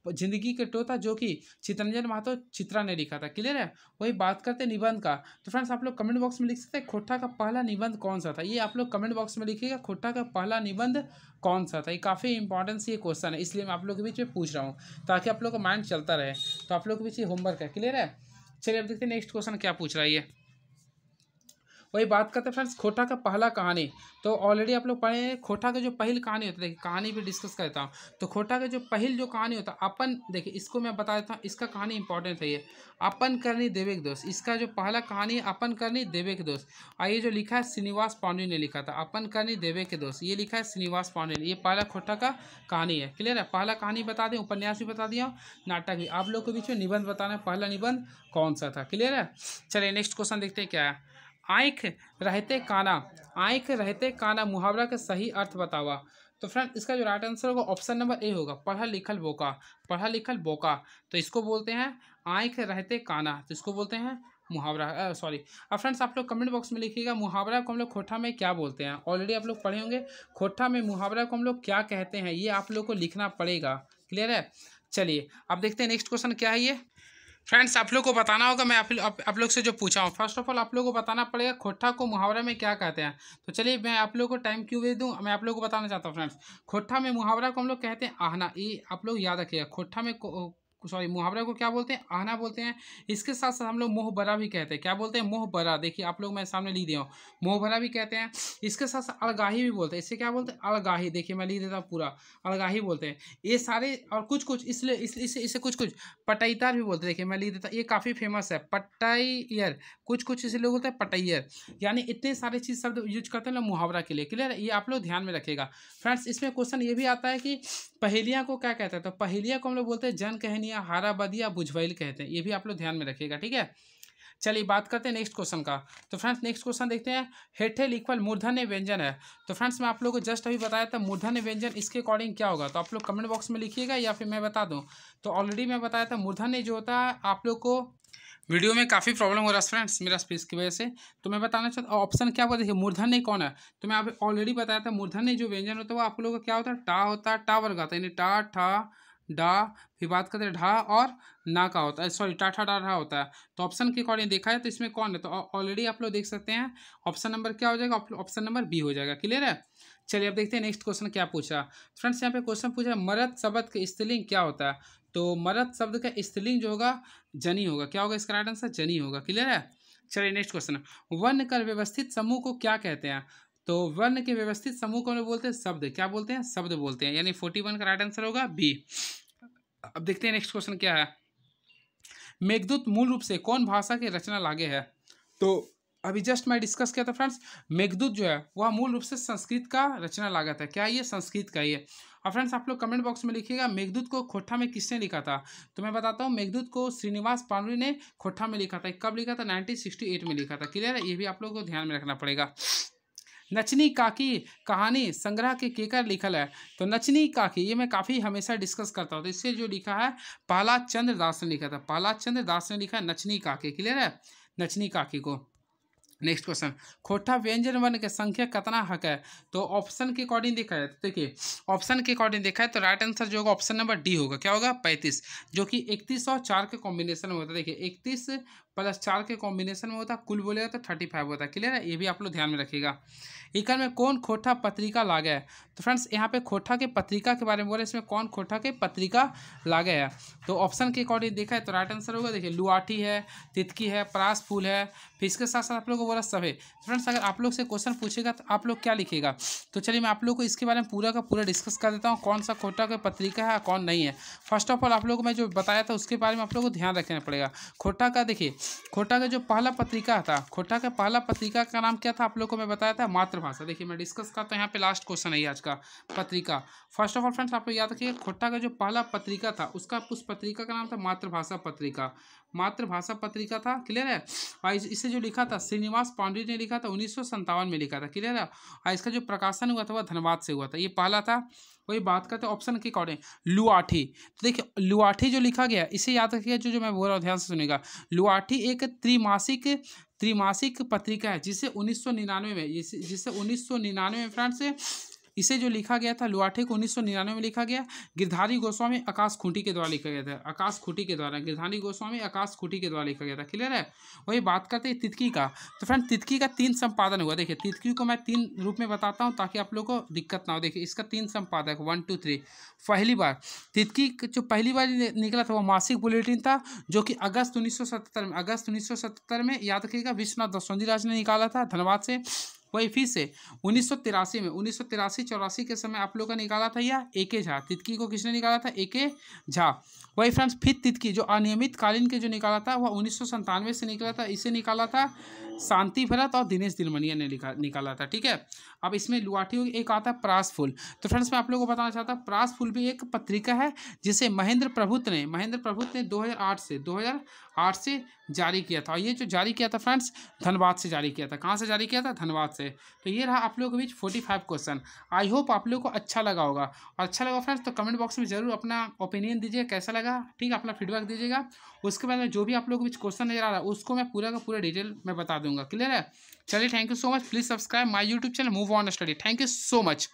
जिंदगी के टोता जो कि चित्रंजन महातो चित्रा ने लिखा था क्लियर है वही बात करते निबंध का तो फ्रेंड्स आप लोग कमेंट बॉक्स में लिख सकते हैं खोटा का पहला निबंध कौन सा था ये आप लोग कमेंट बॉक्स में लिखिएगा खोटा का पहला निबंध कौन सा था ये काफ़ी इंपॉर्टेंस ये क्वेश्चन है इसलिए मैं आप लोग के बीच में पूछ रहा हूँ ताकि आप लोग का माइंड चलता रहे तो आप लोग के बीच ये होमवर्क है क्लियर है चलिए अब देखते हैं नेक्स्ट क्वेश्चन क्या पूछ रहा है ये वही बात करते हैं फ्रेंड्स खोटा का पहला कहानी तो ऑलरेडी आप लोग पढ़े खोटा का जो पहली कहानी होता है देखिए कहानी भी डिस्कस करता हूँ तो खोटा का जो पहल जो कहानी होता है अपन देखिए इसको मैं बता देता हूँ इसका कहानी इंपॉर्टेंट है ये अपन करनी देवे के दोस्त इसका जो पहला कहानी है अपन करनी देवे के दोस्त और ये जो लिखा है श्रीनिवास पांडे ने लिखा था अपन करनी देवे के दोस्त ये लिखा है श्रीनिवास पांडे ने ये पहला खोटा का कहानी है क्लियर है पहला कहानी बता दें उपन्यास भी बता दिया नाटक भी आप लोग के बीच में निबंध बताना पहला निबंध कौन सा था क्लियर है चलिए नेक्स्ट क्वेश्चन देखते हैं क्या है आँख रहते काना आँख रहते काना मुहावरा का सही अर्थ बतावा तो फ्रेंड इसका जो राइट आंसर होगा ऑप्शन नंबर ए होगा पढ़ा लिखल बोका पढ़ा लिखल बोका तो इसको बोलते हैं आँख रहते काना तो इसको बोलते हैं मुहावरा सॉरी अब फ्रेंड्स आप लोग कमेंट बॉक्स में लिखिएगा मुहावरा को हम लोग खोटा में क्या बोलते हैं ऑलरेडी आप लोग पढ़े होंगे खोटा में मुहावरा को हम लोग क्या कहते हैं ये आप लोग को लिखना पड़ेगा क्लियर है चलिए अब देखते हैं नेक्स्ट क्वेश्चन क्या है ये फ्रेंड्स आप लोग को बताना होगा मैं आप, आप, आप लोग से जो पूछा हूँ फर्स्ट ऑफ ऑल आप लोग को बताना पड़ेगा खोटा को मुहावरा में क्या कहते हैं तो चलिए मैं आप लोग को टाइम क्यों दे दूँ मैं आप लोग को बताना चाहता हूँ फ्रेंड्स खोटा में मुहावरा को हम लोग कहते हैं आहना ये आप लोग याद रखिएगा खोटा में सॉरी मुहावरा को क्या बोलते हैं आहना बोलते हैं इसके साथ साथ हम लोग मोहबरा भी कहते हैं क्या बोलते हैं मोहबरा देखिए आप लोग मैं सामने लिख दिया हूँ मोहबरा भी कहते हैं इसके साथ साथ अलगाही भी बोलते हैं इससे क्या बोलते हैं अलगाही देखिए मैं लिख देता हूँ पूरा अलगाही बोलते हैं ये सारे और कुछ कुछ इसलिए इससे इसे कुछ कुछ पटैतार भी बोलते हैं देखिए मैं लिख देता ये काफ़ी फेमस है पटाइयर कुछ कुछ इसे लोग बोलते हैं पटैयर यानी इतने सारे चीज़ शब्द यूज करते हैं मुहावरा के लिए क्लियर ये आप लोग ध्यान में रखेगा फ्रेंड्स इसमें क्वेश्चन ये भी आता है कि पहेलियाँ को क्या कहते हैं तो पहेलियाँ को हम लोग बोलते हैं जन कहनी या हाराबद या बुझवैल कहते हैं ये भी आप लोग ध्यान में रखिएगा ठीक है चलिए बात करते हैं नेक्स्ट क्वेश्चन का तो फ्रेंड्स नेक्स्ट क्वेश्चन देखते हैं हेठेल इक्वल मूर्धन्य व्यंजन है तो फ्रेंड्स मैं आप लोगों को जस्ट अभी बताया था मूर्धन्य व्यंजन इसके अकॉर्डिंग क्या होगा तो आप लोग कमेंट बॉक्स में लिखिएगा या फिर मैं बता दूँ तो ऑलरेडी मैं बताया था मूर्धन्य जो होता है आप लोग को वीडियो में काफ़ी प्रॉब्लम हो रहा है फ्रेंड्स मेरा स्पेस की वजह से तो मैं बताना चाहता हूँ ऑप्शन क्या हुआ देखिए मूर्धन्य कौन है तो मैं आप ऑलरेडी बताया था मूर्धन्य जो व्यंजन होता है वो आप लोगों का क्या होता है टा होता है टा वर्ग आता है यानी टा ठा डा फिर बात करते हैं ढा और ना का होता है सॉरी टाठा डा ढा होता है तो ऑप्शन के अकॉर्डिंग देखा है तो इसमें कौन है तो ऑलरेडी आप लोग देख सकते हैं ऑप्शन नंबर क्या हो जाएगा ऑप्शन नंबर बी हो जाएगा क्लियर है चलिए अब देखते हैं नेक्स्ट क्वेश्चन क्या पूछा फ्रेंड्स यहाँ पे क्वेश्चन पूछा मरद शब्द का स्त्रीलिंग क्या होता है तो मरद शब्द का स्त्रीलिंग जो होगा जनी होगा क्या होगा इसका राइट आंसर जनी होगा क्लियर है चलिए नेक्स्ट क्वेश्चन वन कर व्यवस्थित समूह को क्या कहते हैं तो वर्ण के व्यवस्थित समूह को बोलते हैं शब्द क्या बोलते हैं शब्द बोलते हैं यानी फोर्टी का राइट आंसर होगा बी अब देखते हैं नेक्स्ट क्वेश्चन क्या है मेघदूत मूल रूप से कौन भाषा के रचना लागे है तो अभी जस्ट मैं डिस्कस किया था फ्रेंड्स मेघदूत जो है वह मूल रूप से संस्कृत का रचना लागत था क्या ये संस्कृत का ही है और फ्रेंड्स आप लोग कमेंट बॉक्स में लिखिएगा मेघदूत को खोटा में किसने लिखा था तो मैं बताता हूँ मेघदूत को श्रीनिवास पांडुरी ने खोटा में लिखा था कब लिखा था नाइनटीन में लिखा था क्लियर है ये भी आप लोग को ध्यान में रखना पड़ेगा नचनी काकी कहानी संग्रह के केकर लिखल है तो नचनी काकी ये मैं काफ़ी हमेशा डिस्कस करता हूँ तो इससे जो लिखा है पाला चंद्र दास ने लिखा था पाला चंद्र दास ने लिखा है नचनी काकी क्लियर है नचनी काकी को नेक्स्ट क्वेश्चन खोटा व्यंजन वर्ण के संख्या कितना हक है तो ऑप्शन के अकॉर्डिंग देखा है तो देखिए ऑप्शन के अकॉर्डिंग देखा है तो राइट आंसर जो होगा ऑप्शन नंबर डी होगा क्या होगा पैंतीस जो कि इकतीस और चार के कॉम्बिनेशन में होता है देखिए इकतीस प्लस चार के कॉम्बिनेशन में होता है कुल बोलेगा तो थर्टी फाइव होता है क्लियर है ये भी आप लोग ध्यान में रखिएगा इकन में कौन खोटा पत्रिका लागे है तो फ्रेंड्स यहाँ पे खोटा के पत्रिका के बारे में बोले इसमें कौन खोटा के पत्रिका लागे है तो ऑप्शन के अकॉर्डिंग देखा है तो राइट आंसर होगा देखिए लुआठी है तितकी है परास फूल है फिर इसके साथ साथ आप लोग को बोला है तो फ्रेंड्स अगर आप लोग से क्वेश्चन पूछेगा तो आप लोग क्या लिखेगा तो चलिए मैं आप लोग को इसके बारे में पूरा का पूरा डिस्कस कर देता हूँ कौन सा खोटा का पत्रिका है कौन नहीं है फर्स्ट ऑफ ऑल आप लोग को मैं जो बताया था उसके बारे में आप लोग को ध्यान रखना पड़ेगा खोटा का देखिए खोटा का जो पहला पत्रिका था खोटा का पहला पत्रिका का नाम क्या था आप लोग को मैं बताया था मातृभाषा देखिए मैं डिस्कस करता हूँ यहाँ पे लास्ट क्वेश्चन है आज का पत्रिका फर्स्ट ऑफ ऑल फ्रेंड्स आप लोग याद रखिए खोटा का जो पहला पत्रिका था उसका उस पत्रिका का नाम था मातृभाषा पत्रिका मातृभाषा पत्रिका था क्लियर है और इसे जो लिखा था श्रीनिवास पांडे ने लिखा था उन्नीस में लिखा था क्लियर है और इसका जो प्रकाशन हुआ था वह धनबाद से हुआ था ये पहला था वही बात करते हैं ऑप्शन के अकॉर्डिंग लुआठी तो देखिए लुआठी जो लिखा गया इसे याद रखिएगा जो जो मैं बोल रहा हूँ ध्यान से सुनेगा लुआठी एक त्रिमासिक त्रिमासिक पत्रिका है जिसे 1999 में जिसे 1999 में फ्रेंड्स इसे जो लिखा गया था लुआठे को उन्नीस में लिखा गया गिरधारी गोस्वामी आकाश खूंटी के द्वारा लिखा गया था आकाश खूंटी के द्वारा गिरधारी गोस्वामी आकाश खूंटी के द्वारा लिखा गया था क्लियर है वही बात करते हैं तितकी का तो फ्रेंड तितकी का तीन संपादन हुआ देखिए तितकी को मैं तीन रूप में बताता हूँ ताकि आप लोग को दिक्कत ना हो देखिए इसका तीन संपादक वन टू थ्री पहली बार तितकी जो पहली बार निकला था वो मासिक बुलेटिन था जो कि अगस्त उन्नीस में अगस्त उन्नीस में याद रखिएगा विश्वनाथ दसवंधी राज ने निकाला था धनबाद से वही फिर से उन्नीस में उन्नीस सौ के समय आप लोग का निकाला था यह एके झा तितकी को किसने निकाला था एके झा वही फ्रेंड्स फिर तितकी जो अनियमित कालीन के जो निकाला था वह उन्नीस से निकला था इसे निकाला था शांति भरत और दिनेश दिलमनिया ने लिखा निकाला था ठीक है अब इसमें लुआठियों एक आता है प्रास फूल तो फ्रेंड्स मैं आप लोगों को बताना चाहता हूँ प्रास फूल भी एक पत्रिका है जिसे महेंद्र प्रभुत ने महेंद्र प्रभुत ने 2008 से 2008 से जारी किया था और ये जो जारी किया था फ्रेंड्स धनबाद से जारी किया था कहाँ से जारी किया था धनबाद से तो ये रहा आप लोगों के बीच forty five question I hope आप लोग को अच्छा लगा होगा और अच्छा लगा फ्रेंड्स तो कमेंट बॉक्स में जरूर अपना ओपिनियन दीजिए कैसा लगा ठीक है अपना फीडबैक दीजिएगा उसके बाद में जो भी आप लोगों के बीच क्वेश्चन नजर आ रहा है उसको मैं पूरा का पूरा डिटेल में बता दूँ दूंगा क्लियर है चलिए thank you so much please subscribe my YouTube channel move on study thank you so much